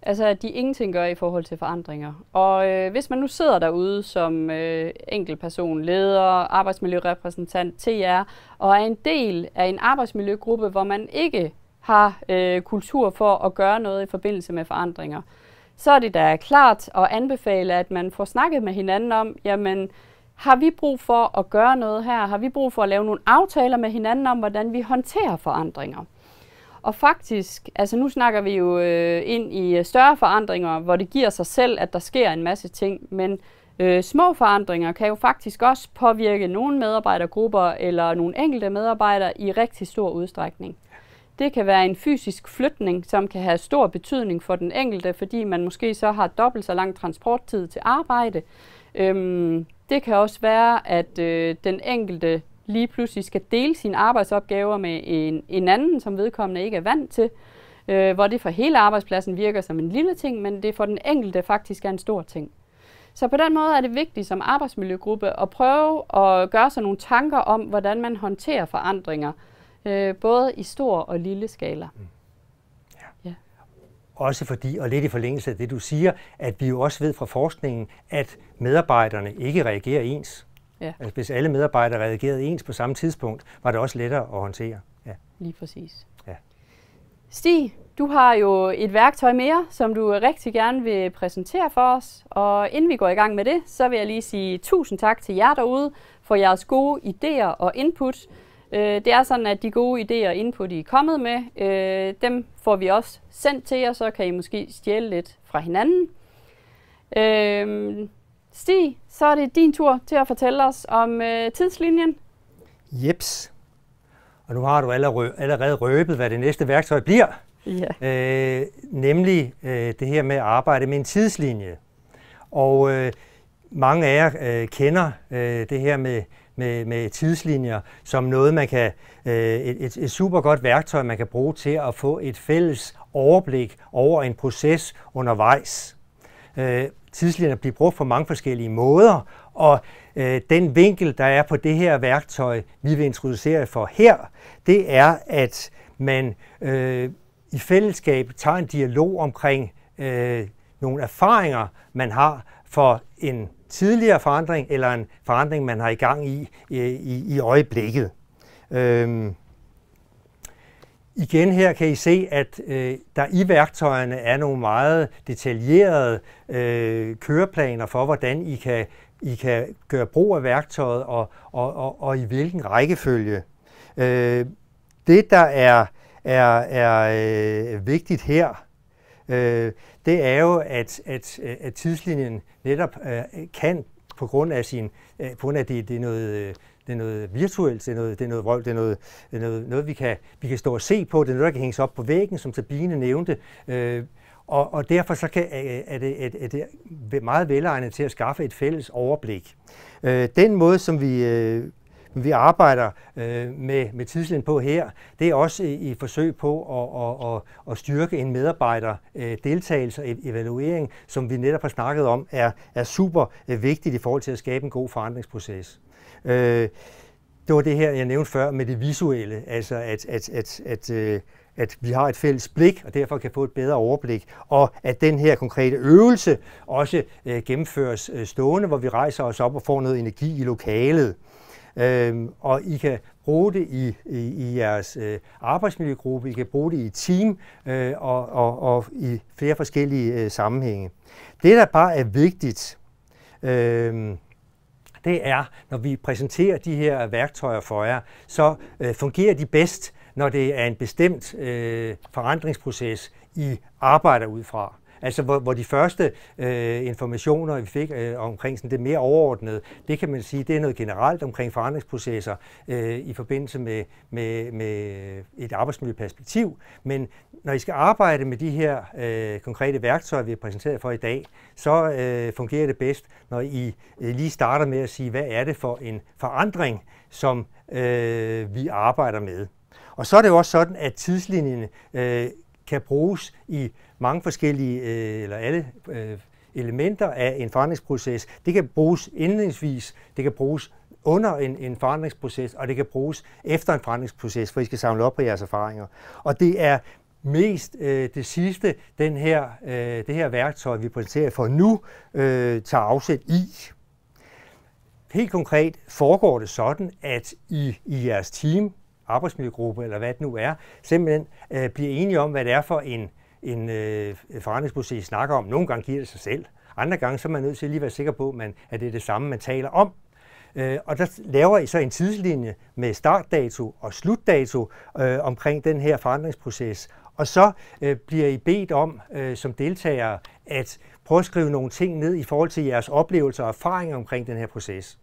Altså, at de ingenting gør i forhold til forandringer. Og øh, hvis man nu sidder derude som øh, enkeltperson, leder, arbejdsmiljørepræsentant, TR, og er en del af en arbejdsmiljøgruppe, hvor man ikke har øh, kultur for at gøre noget i forbindelse med forandringer, så er det da klart at anbefale, at man får snakket med hinanden om, jamen, har vi brug for at gøre noget her? Har vi brug for at lave nogle aftaler med hinanden om, hvordan vi håndterer forandringer? Og faktisk, altså nu snakker vi jo øh, ind i øh, større forandringer, hvor det giver sig selv, at der sker en masse ting, men øh, små forandringer kan jo faktisk også påvirke nogle medarbejdergrupper eller nogle enkelte medarbejdere i rigtig stor udstrækning. Det kan være en fysisk flytning, som kan have stor betydning for den enkelte, fordi man måske så har dobbelt så lang transporttid til arbejde. Øhm, det kan også være, at øh, den enkelte lige pludselig skal dele sine arbejdsopgaver med en, en anden, som vedkommende ikke er vant til, øh, hvor det for hele arbejdspladsen virker som en lille ting, men det for den enkelte faktisk er en stor ting. Så på den måde er det vigtigt som arbejdsmiljøgruppe at prøve at gøre sig nogle tanker om, hvordan man håndterer forandringer, øh, både i stor og lille skala. Mm. Ja. ja. Også fordi, og lidt i forlængelse af det, du siger, at vi jo også ved fra forskningen, at medarbejderne ikke reagerer ens. Ja. Altså, hvis alle medarbejdere reagerede ens på samme tidspunkt, var det også lettere at håndtere. Ja. Lige præcis. Ja. Stig, du har jo et værktøj mere, som du rigtig gerne vil præsentere for os. Og inden vi går i gang med det, så vil jeg lige sige tusind tak til jer derude for jeres gode idéer og input. Øh, det er sådan, at de gode idéer og input, I er kommet med, øh, dem får vi også sendt til jer, så kan I måske stjæle lidt fra hinanden. Øh, Stig, så er det din tur til at fortælle os om øh, tidslinjen. Jeps. Og nu har du allerede røbet, hvad det næste værktøj bliver. Ja. Øh, nemlig øh, det her med at arbejde med en tidslinje. Og øh, mange af jer øh, kender øh, det her med, med, med tidslinjer som noget, man kan, øh, et, et super godt værktøj, man kan bruge til at få et fælles overblik over en proces undervejs. Øh, tidslinjer blive brugt på mange forskellige måder, og øh, den vinkel, der er på det her værktøj, vi vil introducere for her, det er, at man øh, i fællesskab tager en dialog omkring øh, nogle erfaringer, man har for en tidligere forandring eller en forandring, man har i gang i øh, i, i øjeblikket. Øh, Igen her kan I se, at øh, der i værktøjerne er nogle meget detaljerede øh, køreplaner for, hvordan I kan, I kan gøre brug af værktøjet og, og, og, og i hvilken rækkefølge. Øh, det, der er, er, er øh, vigtigt her, øh, det er jo, at, at, at tidslinjen netop øh, kan på grund af sin, øh, på grund af det, det er noget, øh, det er noget virtuelt, det er noget, det er noget vrøvl, det er noget, det er noget, noget vi, kan, vi kan stå og se på, det er noget, der kan hænges op på væggen, som Sabine nævnte. Øh, og, og derfor så kan, er, det, er det meget velegnet til at skaffe et fælles overblik. Øh, den måde, som vi øh, vi arbejder øh, med, med tidslen på her, det er også i, i forsøg på at, at, at, at styrke en medarbejder øh, deltagelse og evaluering, som vi netop har snakket om, er, er super øh, vigtigt i forhold til at skabe en god forandringsproces. Øh, det var det her, jeg nævnte før med det visuelle, altså at, at, at, at, øh, at vi har et fælles blik, og derfor kan få et bedre overblik, og at den her konkrete øvelse også øh, gennemføres øh, stående, hvor vi rejser os op og får noget energi i lokalet. Øhm, og I kan bruge det i, i, i jeres øh, arbejdsmiljøgruppe, I kan bruge det i team øh, og, og, og i flere forskellige øh, sammenhænge. Det, der bare er vigtigt, øh, det er, når vi præsenterer de her værktøjer for jer, så øh, fungerer de bedst, når det er en bestemt øh, forandringsproces, I arbejder ud fra. Altså hvor, hvor de første øh, informationer, vi fik øh, omkring sådan det mere overordnede, det kan man sige, det er noget generelt omkring forandringsprocesser øh, i forbindelse med, med, med et arbejdsmiljøperspektiv. Men når I skal arbejde med de her øh, konkrete værktøjer, vi har præsenteret for i dag, så øh, fungerer det bedst, når I øh, lige starter med at sige, hvad er det for en forandring, som øh, vi arbejder med. Og så er det jo også sådan, at tidslinjen øh, kan bruges i mange forskellige, øh, eller alle øh, elementer af en forandringsproces. Det kan bruges indledningsvis, det kan bruges under en, en forandringsproces, og det kan bruges efter en forandringsproces, for I skal samle op på jeres erfaringer. Og det er mest øh, det sidste, den her, øh, det her værktøj, vi præsenterer for nu, øh, tager afsæt i. Helt konkret foregår det sådan, at I i jeres team arbejdsmiljøgruppe, eller hvad det nu er, simpelthen øh, bliver enige om, hvad det er for en, en øh, forandringsproces, I snakker om. Nogle gange giver det sig selv, andre gange så er man nødt til at lige være sikker på, man, at det er det samme, man taler om. Øh, og der laver I så en tidslinje med startdato og slutdato øh, omkring den her forandringsproces. Og så øh, bliver I bedt om øh, som deltagere at prøve at skrive nogle ting ned i forhold til jeres oplevelser og erfaringer omkring den her proces.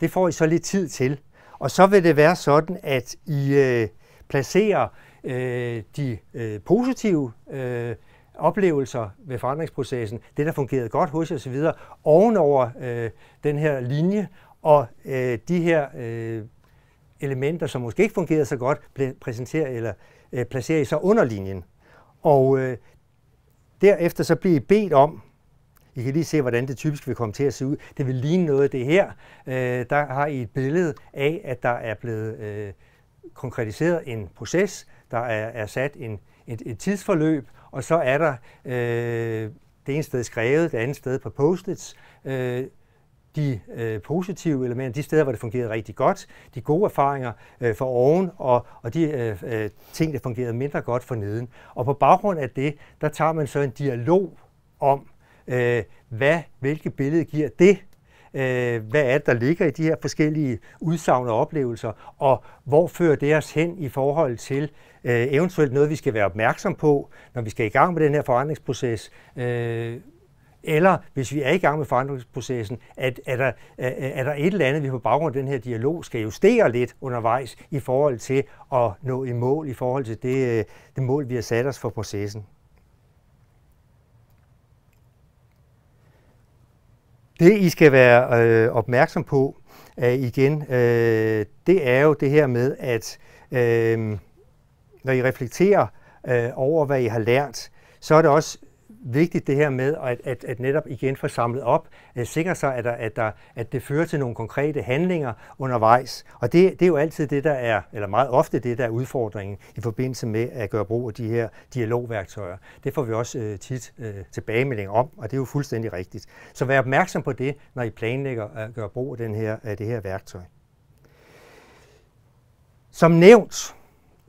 Det får I så lidt tid til. Og så vil det være sådan, at I øh, placerer øh, de øh, positive øh, oplevelser ved forandringsprocessen, det der fungerede godt hos osv., ovenover øh, den her linje, og øh, de her øh, elementer, som måske ikke fungerede så godt, præsenterer eller øh, placerer I så under linjen. Og øh, derefter så bliver I bedt om i kan lige se, hvordan det typisk vil komme til at se ud. Det vil ligne noget af det her. Øh, der har I et billede af, at der er blevet øh, konkretiseret en proces, der er, er sat en, et, et tidsforløb, og så er der øh, det ene sted skrevet, det andet sted på post-its. Øh, de øh, positive elementer, de steder, hvor det fungerede rigtig godt, de gode erfaringer øh, for oven, og, og de øh, øh, ting, der fungerede mindre godt for neden. Og på baggrund af det, der tager man så en dialog om, Øh, hvad, hvilket billede giver det? Øh, hvad er det, der ligger i de her forskellige udsagn og oplevelser? Og hvor fører det os hen i forhold til øh, eventuelt noget, vi skal være opmærksom på, når vi skal i gang med den her forandringsproces? Øh, eller hvis vi er i gang med forandringsprocessen, at er der, er der et eller andet, vi på baggrund af den her dialog skal justere lidt undervejs i forhold til at nå i mål, i forhold til det, øh, det mål, vi har sat os for processen. Det, I skal være øh, opmærksom på øh, igen, øh, det er jo det her med, at øh, når I reflekterer øh, over, hvad I har lært, så er det også vigtigt det her med at, at, at netop igen få samlet op, at sikre sig, at, der, at, der, at det fører til nogle konkrete handlinger undervejs. Og det, det er jo altid det, der er, eller meget ofte det, der er udfordringen i forbindelse med at gøre brug af de her dialogværktøjer. Det får vi også øh, tit øh, tilbagemelding om, og det er jo fuldstændig rigtigt. Så vær opmærksom på det, når I planlægger at gøre brug af den her, af det her værktøj. Som nævnt,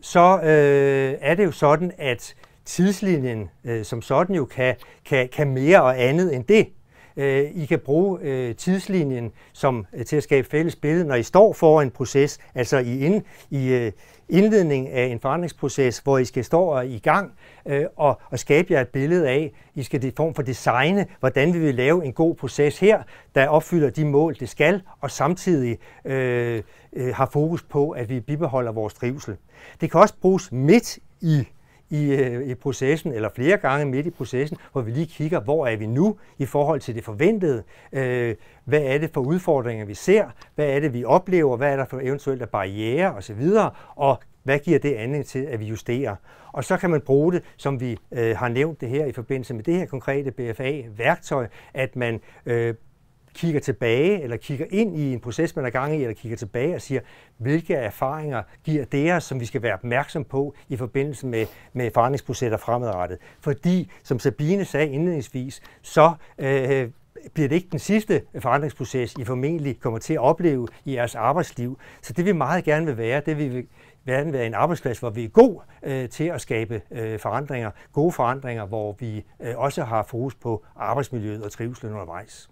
så øh, er det jo sådan, at tidslinjen øh, som sådan jo kan, kan, kan mere og andet end det. Øh, I kan bruge øh, tidslinjen som, øh, til at skabe fælles billede, når I står for en proces, altså i, ind, i øh, indledning af en forandringsproces, hvor I skal stå og i gang øh, og, og skabe jer et billede af, I skal i form for designe, hvordan vi vil lave en god proces her, der opfylder de mål, det skal, og samtidig øh, øh, har fokus på, at vi bibeholder vores trivsel. Det kan også bruges midt i i, øh, i processen, eller flere gange midt i processen, hvor vi lige kigger, hvor er vi nu i forhold til det forventede? Øh, hvad er det for udfordringer, vi ser? Hvad er det, vi oplever? Hvad er der for eventuelle barriere osv.? Og hvad giver det anledning til, at vi justerer? Og så kan man bruge det, som vi øh, har nævnt det her i forbindelse med det her konkrete BFA-værktøj, at man øh, kigger tilbage, eller kigger ind i en proces, man er gang i, eller kigger tilbage og siger, hvilke erfaringer giver det os, som vi skal være opmærksom på i forbindelse med, med forandringsprocesser fremadrettet. Fordi, som Sabine sagde indledningsvis, så øh, bliver det ikke den sidste forandringsproces, I formentlig kommer til at opleve i jeres arbejdsliv. Så det vi meget gerne vil være, det vi vil gerne være en arbejdsplads, hvor vi er god øh, til at skabe øh, forandringer, gode forandringer, hvor vi øh, også har fokus på arbejdsmiljøet og trivsel undervejs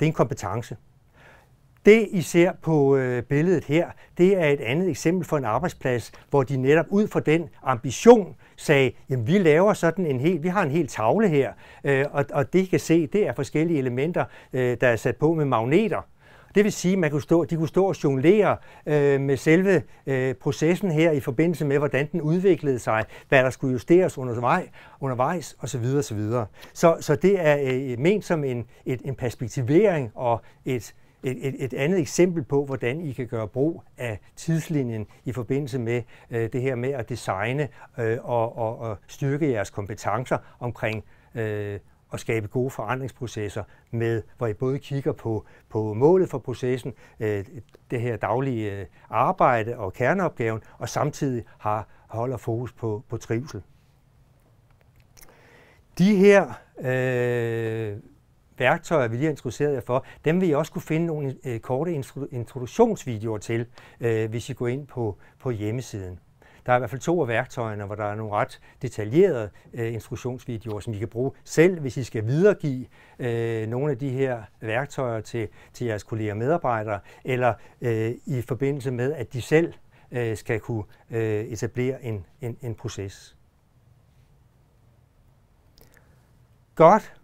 det er en kompetence. Det, I ser på øh, billedet her, det er et andet eksempel for en arbejdsplads, hvor de netop ud fra den ambition sagde, jamen vi laver sådan en hel, vi har en hel tavle her, øh, og, og det I kan se, det er forskellige elementer, øh, der er sat på med magneter, det vil sige, at man kunne stå, de kunne stå og jonglere øh, med selve øh, processen her i forbindelse med, hvordan den udviklede sig, hvad der skulle justeres undervejs, undervejs osv. osv. Så, så det er øh, ment som en, et, en perspektivering og et, et, et andet eksempel på, hvordan I kan gøre brug af tidslinjen i forbindelse med øh, det her med at designe øh, og, og, og styrke jeres kompetencer omkring øh, at skabe gode forandringsprocesser, med, hvor I både kigger på, på målet for processen, øh, det her daglige øh, arbejde og kerneopgaven, og samtidig har, holder fokus på, på trivsel. De her øh, værktøjer, vi lige har introduceret jer for, dem vil I også kunne finde nogle øh, korte introduktionsvideoer til, øh, hvis I går ind på, på hjemmesiden. Der er i hvert fald to af værktøjerne, hvor der er nogle ret detaljerede øh, instruktionsvideoer, som I kan bruge selv, hvis I skal videregive øh, nogle af de her værktøjer til, til jeres kolleger og medarbejdere, eller øh, i forbindelse med, at de selv øh, skal kunne øh, etablere en, en, en proces. Godt.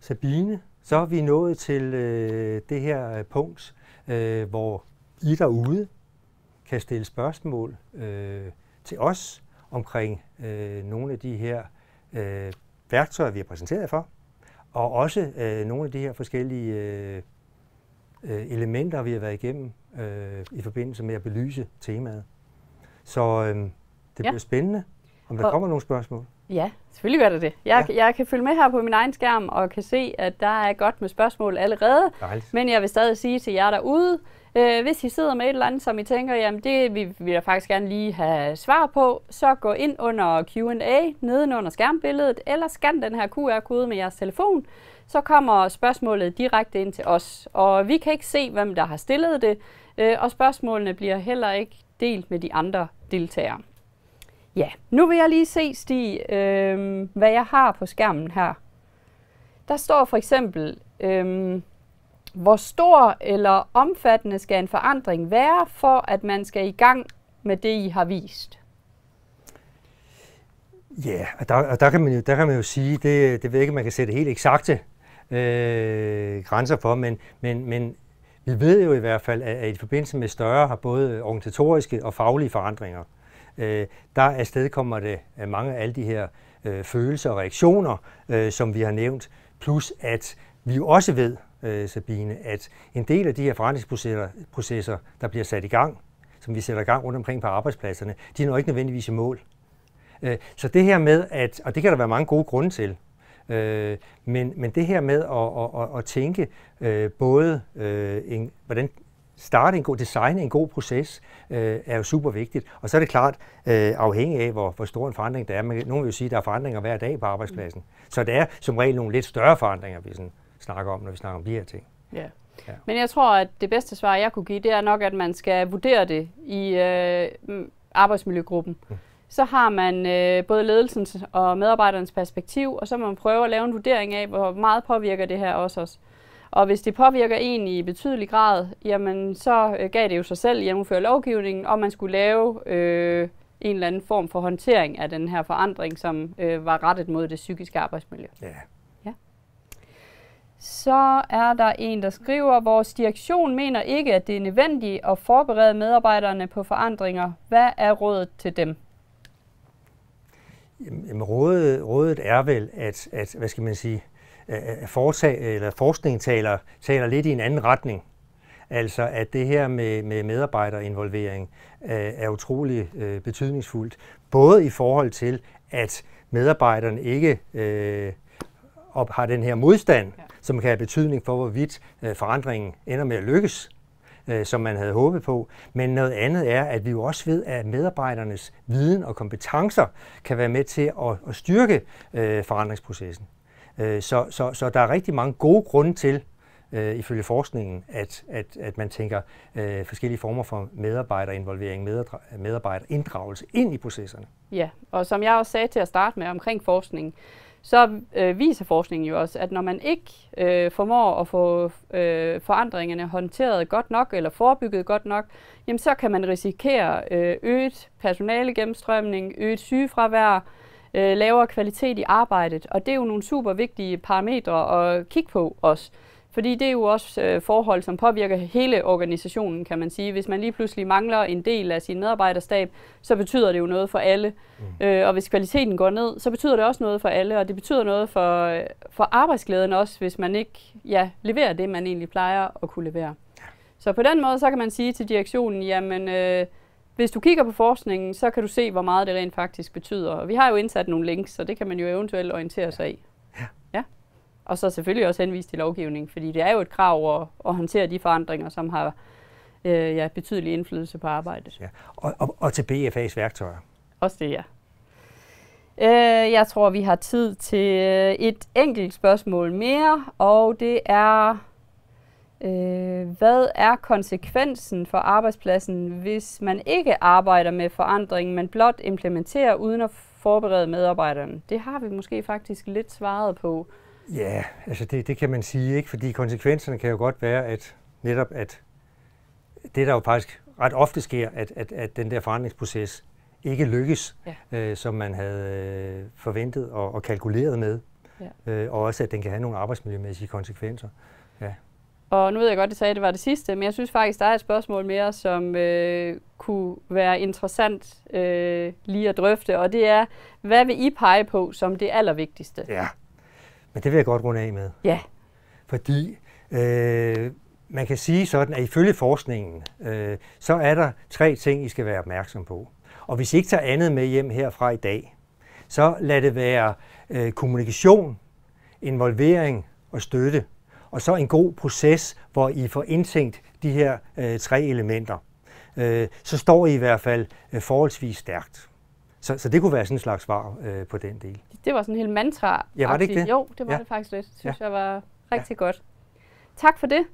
Sabine, så er vi nået til øh, det her øh, punkt, øh, hvor I derude kan stille spørgsmål øh, til os omkring øh, nogle af de her øh, værktøjer, vi har præsenteret for, og også øh, nogle af de her forskellige øh, øh, elementer, vi har været igennem øh, i forbindelse med at belyse temaet. Så øh, det ja. bliver spændende, om der og, kommer nogle spørgsmål. Ja, selvfølgelig gør det det. Jeg, ja. jeg kan følge med her på min egen skærm og kan se, at der er godt med spørgsmål allerede. Dejligt. Men jeg vil stadig sige til jer derude, Øh, hvis I sidder med et eller andet, som I tænker, jamen det vil vi faktisk gerne lige have svar på, så gå ind under Q&A nedenunder skærmbilledet, eller scan den her QR-kode med jeres telefon, så kommer spørgsmålet direkte ind til os. Og vi kan ikke se, hvem der har stillet det, øh, og spørgsmålene bliver heller ikke delt med de andre deltagere. Ja, nu vil jeg lige se, Stig, øh, hvad jeg har på skærmen her. Der står for eksempel... Øh, hvor stor eller omfattende skal en forandring være, for at man skal i gang med det, I har vist? Ja, yeah, og der, og der, kan, man jo, der kan man jo sige, det, det ved ikke, man kan sætte helt eksakte øh, grænser for, men, men, men vi ved jo i hvert fald, at, at i forbindelse med større, har både organisatoriske og faglige forandringer, øh, der afstedkommer det mange af alle de her øh, følelser og reaktioner, øh, som vi har nævnt, plus at vi jo også ved, øh, Sabine, at en del af de her forandringsprocesser, processer, der bliver sat i gang, som vi sætter i gang rundt omkring på arbejdspladserne, de nok ikke nødvendigvis i mål. Øh, så det her med at, og det kan der være mange gode grunde til, Øh, men, men det her med at, at, at, at tænke øh, både, øh, en, hvordan starte en god, design, en god proces, øh, er jo super vigtigt. Og så er det klart, øh, afhængig af, hvor, hvor stor en forandring der er, men nogen vil jo sige, at der er forandringer hver dag på arbejdspladsen. Så det er som regel nogle lidt større forandringer, vi sådan snakker om, når vi snakker om de her ting. Ja. Ja. Men jeg tror, at det bedste svar, jeg kunne give, det er nok, at man skal vurdere det i øh, arbejdsmiljøgruppen. Mm. Så har man øh, både ledelsens og medarbejderens perspektiv, og så må man prøve at lave en vurdering af, hvor meget påvirker det her også os. Og hvis det påvirker en i betydelig grad, jamen så øh, gav det jo sig selv jævnfør lovgivningen, og man skulle lave øh, en eller anden form for håndtering af den her forandring, som øh, var rettet mod det psykiske arbejdsmiljø. Ja. Så er der en, der skriver, vores direktion mener ikke, at det er nødvendigt at forberede medarbejderne på forandringer. Hvad er rådet til dem? Jamen, rådet, rådet er vel, at, at hvad skal man sige, at foretag, eller forskningen taler, taler lidt i en anden retning. Altså at det her med, med medarbejderinvolvering øh, er utrolig øh, betydningsfuldt. Både i forhold til, at medarbejderne ikke øh, og har den her modstand, ja. som kan have betydning for, hvorvidt øh, forandringen ender med at lykkes øh, som man havde håbet på. Men noget andet er, at vi jo også ved, at medarbejdernes viden og kompetencer kan være med til at, at styrke øh, forandringsprocessen. så, så, så der er rigtig mange gode grunde til, ifølge forskningen, at, at, at man tænker forskellige former for medarbejderinvolvering, medarbejderinddragelse ind i processerne. Ja, og som jeg også sagde til at starte med omkring forskningen, så øh, viser forskningen jo også, at når man ikke øh, formår at få øh, forandringerne håndteret godt nok eller forebygget godt nok, jamen så kan man risikere øh, øget personalegennemstrømning, øget sygefravær, øh, lavere kvalitet i arbejdet, og det er jo nogle super vigtige parametre at kigge på også. Fordi det er jo også øh, forhold, som påvirker hele organisationen, kan man sige. Hvis man lige pludselig mangler en del af sin medarbejderstab, så betyder det jo noget for alle. Mm. Øh, og hvis kvaliteten går ned, så betyder det også noget for alle, og det betyder noget for, øh, for arbejdsglæden også, hvis man ikke ja, leverer det, man egentlig plejer at kunne levere. Så på den måde, så kan man sige til direktionen, jamen... Øh, hvis du kigger på forskningen, så kan du se, hvor meget det rent faktisk betyder. Og vi har jo indsat nogle links, så det kan man jo eventuelt orientere sig i. Og så selvfølgelig også henvist til lovgivning, fordi det er jo et krav at, at håndtere de forandringer, som har øh, ja, betydelig indflydelse på arbejdet. Ja. Og, og, og til BFA's værktøjer. Også det, ja. Øh, jeg tror, vi har tid til øh, et enkelt spørgsmål mere, og det er, øh, hvad er konsekvensen for arbejdspladsen, hvis man ikke arbejder med forandring, men blot implementerer uden at forberede medarbejderne? Det har vi måske faktisk lidt svaret på. Ja, altså det, det kan man sige, ikke? Fordi konsekvenserne kan jo godt være, at netop at det, der jo faktisk ret ofte sker, at, at, at den der forandringsproces ikke lykkes, ja. øh, som man havde øh, forventet og, og kalkuleret med. Ja. Øh, og også, at den kan have nogle arbejdsmiljømæssige konsekvenser. Ja. Og nu ved jeg godt, at jeg sagde, at det var det sidste, men jeg synes faktisk, der er et spørgsmål mere, som øh, kunne være interessant øh, lige at drøfte, og det er, hvad vil I pege på som det allervigtigste? Ja. Men det vil jeg godt runde af med. Ja. Fordi øh, man kan sige sådan, at ifølge forskningen, øh, så er der tre ting, I skal være opmærksom på. Og hvis I ikke tager andet med hjem herfra i dag, så lad det være øh, kommunikation, involvering og støtte. Og så en god proces, hvor I får indtænkt de her øh, tre elementer. Øh, så står I i hvert fald øh, forholdsvis stærkt. Så, så det kunne være sådan en slags svar øh, på den del. Det var sådan en helt mantra Ja, var det ikke det? Jo, det var ja. det faktisk lidt. Det synes ja. jeg var rigtig ja. godt. Tak for det,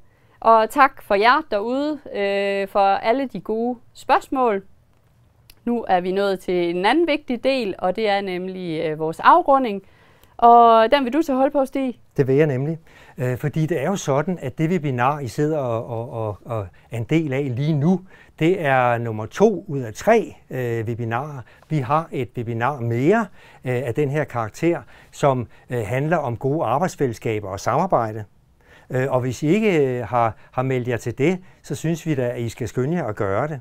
og tak for jer derude øh, for alle de gode spørgsmål. Nu er vi nået til en anden vigtig del, og det er nemlig øh, vores afrunding. Og den vil du så holde på, Stig? Det vil jeg nemlig. Øh, fordi det er jo sådan, at det webinar, I sidder og, og, og, og er en del af lige nu, det er nummer to ud af tre øh, webinarer. Vi har et webinar mere øh, af den her karakter, som øh, handler om gode arbejdsfællesskaber og samarbejde. Øh, og hvis I ikke øh, har, har meldt jer til det, så synes vi da, at I skal skynde jer at gøre det.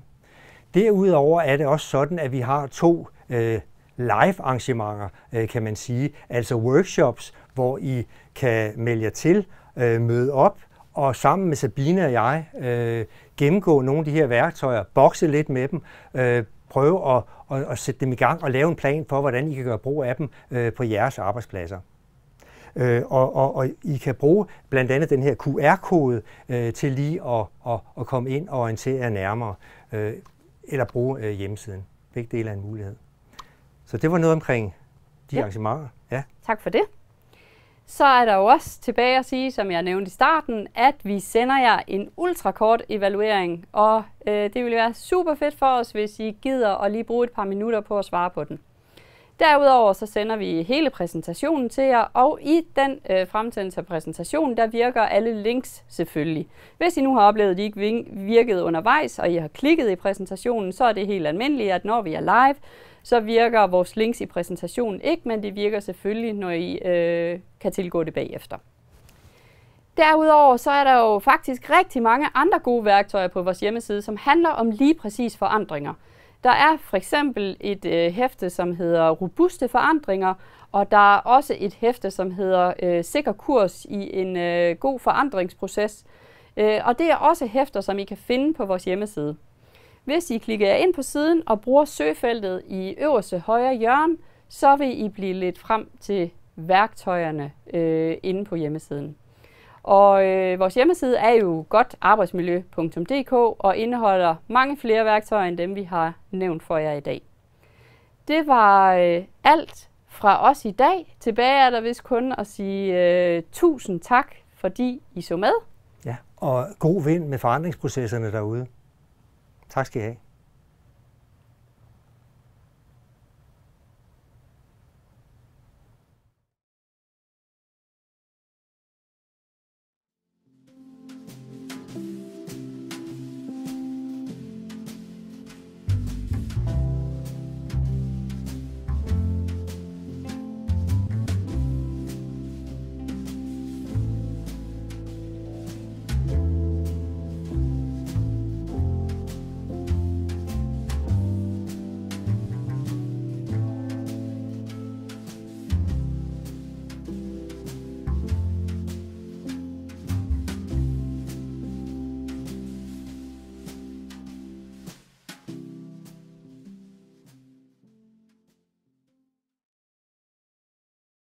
Derudover er det også sådan, at vi har to øh, live arrangementer, øh, kan man sige, altså workshops, hvor I kan melde jer til, øh, møde op og sammen med Sabine og jeg øh, gennemgå nogle af de her værktøjer, bokse lidt med dem, prøve at, at, at sætte dem i gang og lave en plan for, hvordan I kan gøre brug af dem på jeres arbejdspladser. og, og, og I kan bruge blandt andet den her QR-kode til lige at, at, at komme ind og orientere jer nærmere, eller bruge hjemmesiden. Begge dele er en mulighed. Så det var noget omkring de ja. arrangementer. Ja. Tak for det. Så er der jo også tilbage at sige, som jeg nævnte i starten, at vi sender jer en ultrakort evaluering, og øh, det ville være super fedt for os, hvis I gider at lige bruge et par minutter på at svare på den. Derudover så sender vi hele præsentationen til jer, og i den øh, fremtændelse af præsentationen, der virker alle links selvfølgelig. Hvis I nu har oplevet, at de ikke virkede undervejs, og I har klikket i præsentationen, så er det helt almindeligt, at når vi er live, så virker vores links i præsentationen ikke, men det virker selvfølgelig, når I øh, kan tilgå det bagefter. Derudover så er der jo faktisk rigtig mange andre gode værktøjer på vores hjemmeside, som handler om lige præcis forandringer. Der er for eksempel et øh, hæfte, som hedder Robuste forandringer, og der er også et hæfte, som hedder øh, Sikker kurs i en øh, god forandringsproces. Øh, og det er også hæfter, som I kan finde på vores hjemmeside. Hvis I klikker ind på siden og bruger søgefeltet i øverste højre hjørne, så vil I blive lidt frem til værktøjerne øh, inde på hjemmesiden. Og øh, vores hjemmeside er jo godtarbejdsmiljø.dk og indeholder mange flere værktøjer end dem, vi har nævnt for jer i dag. Det var øh, alt fra os i dag. Tilbage er der vist kun at sige øh, tusind tak, fordi I så med. Ja, og god vind med forandringsprocesserne derude. Tak skal I have.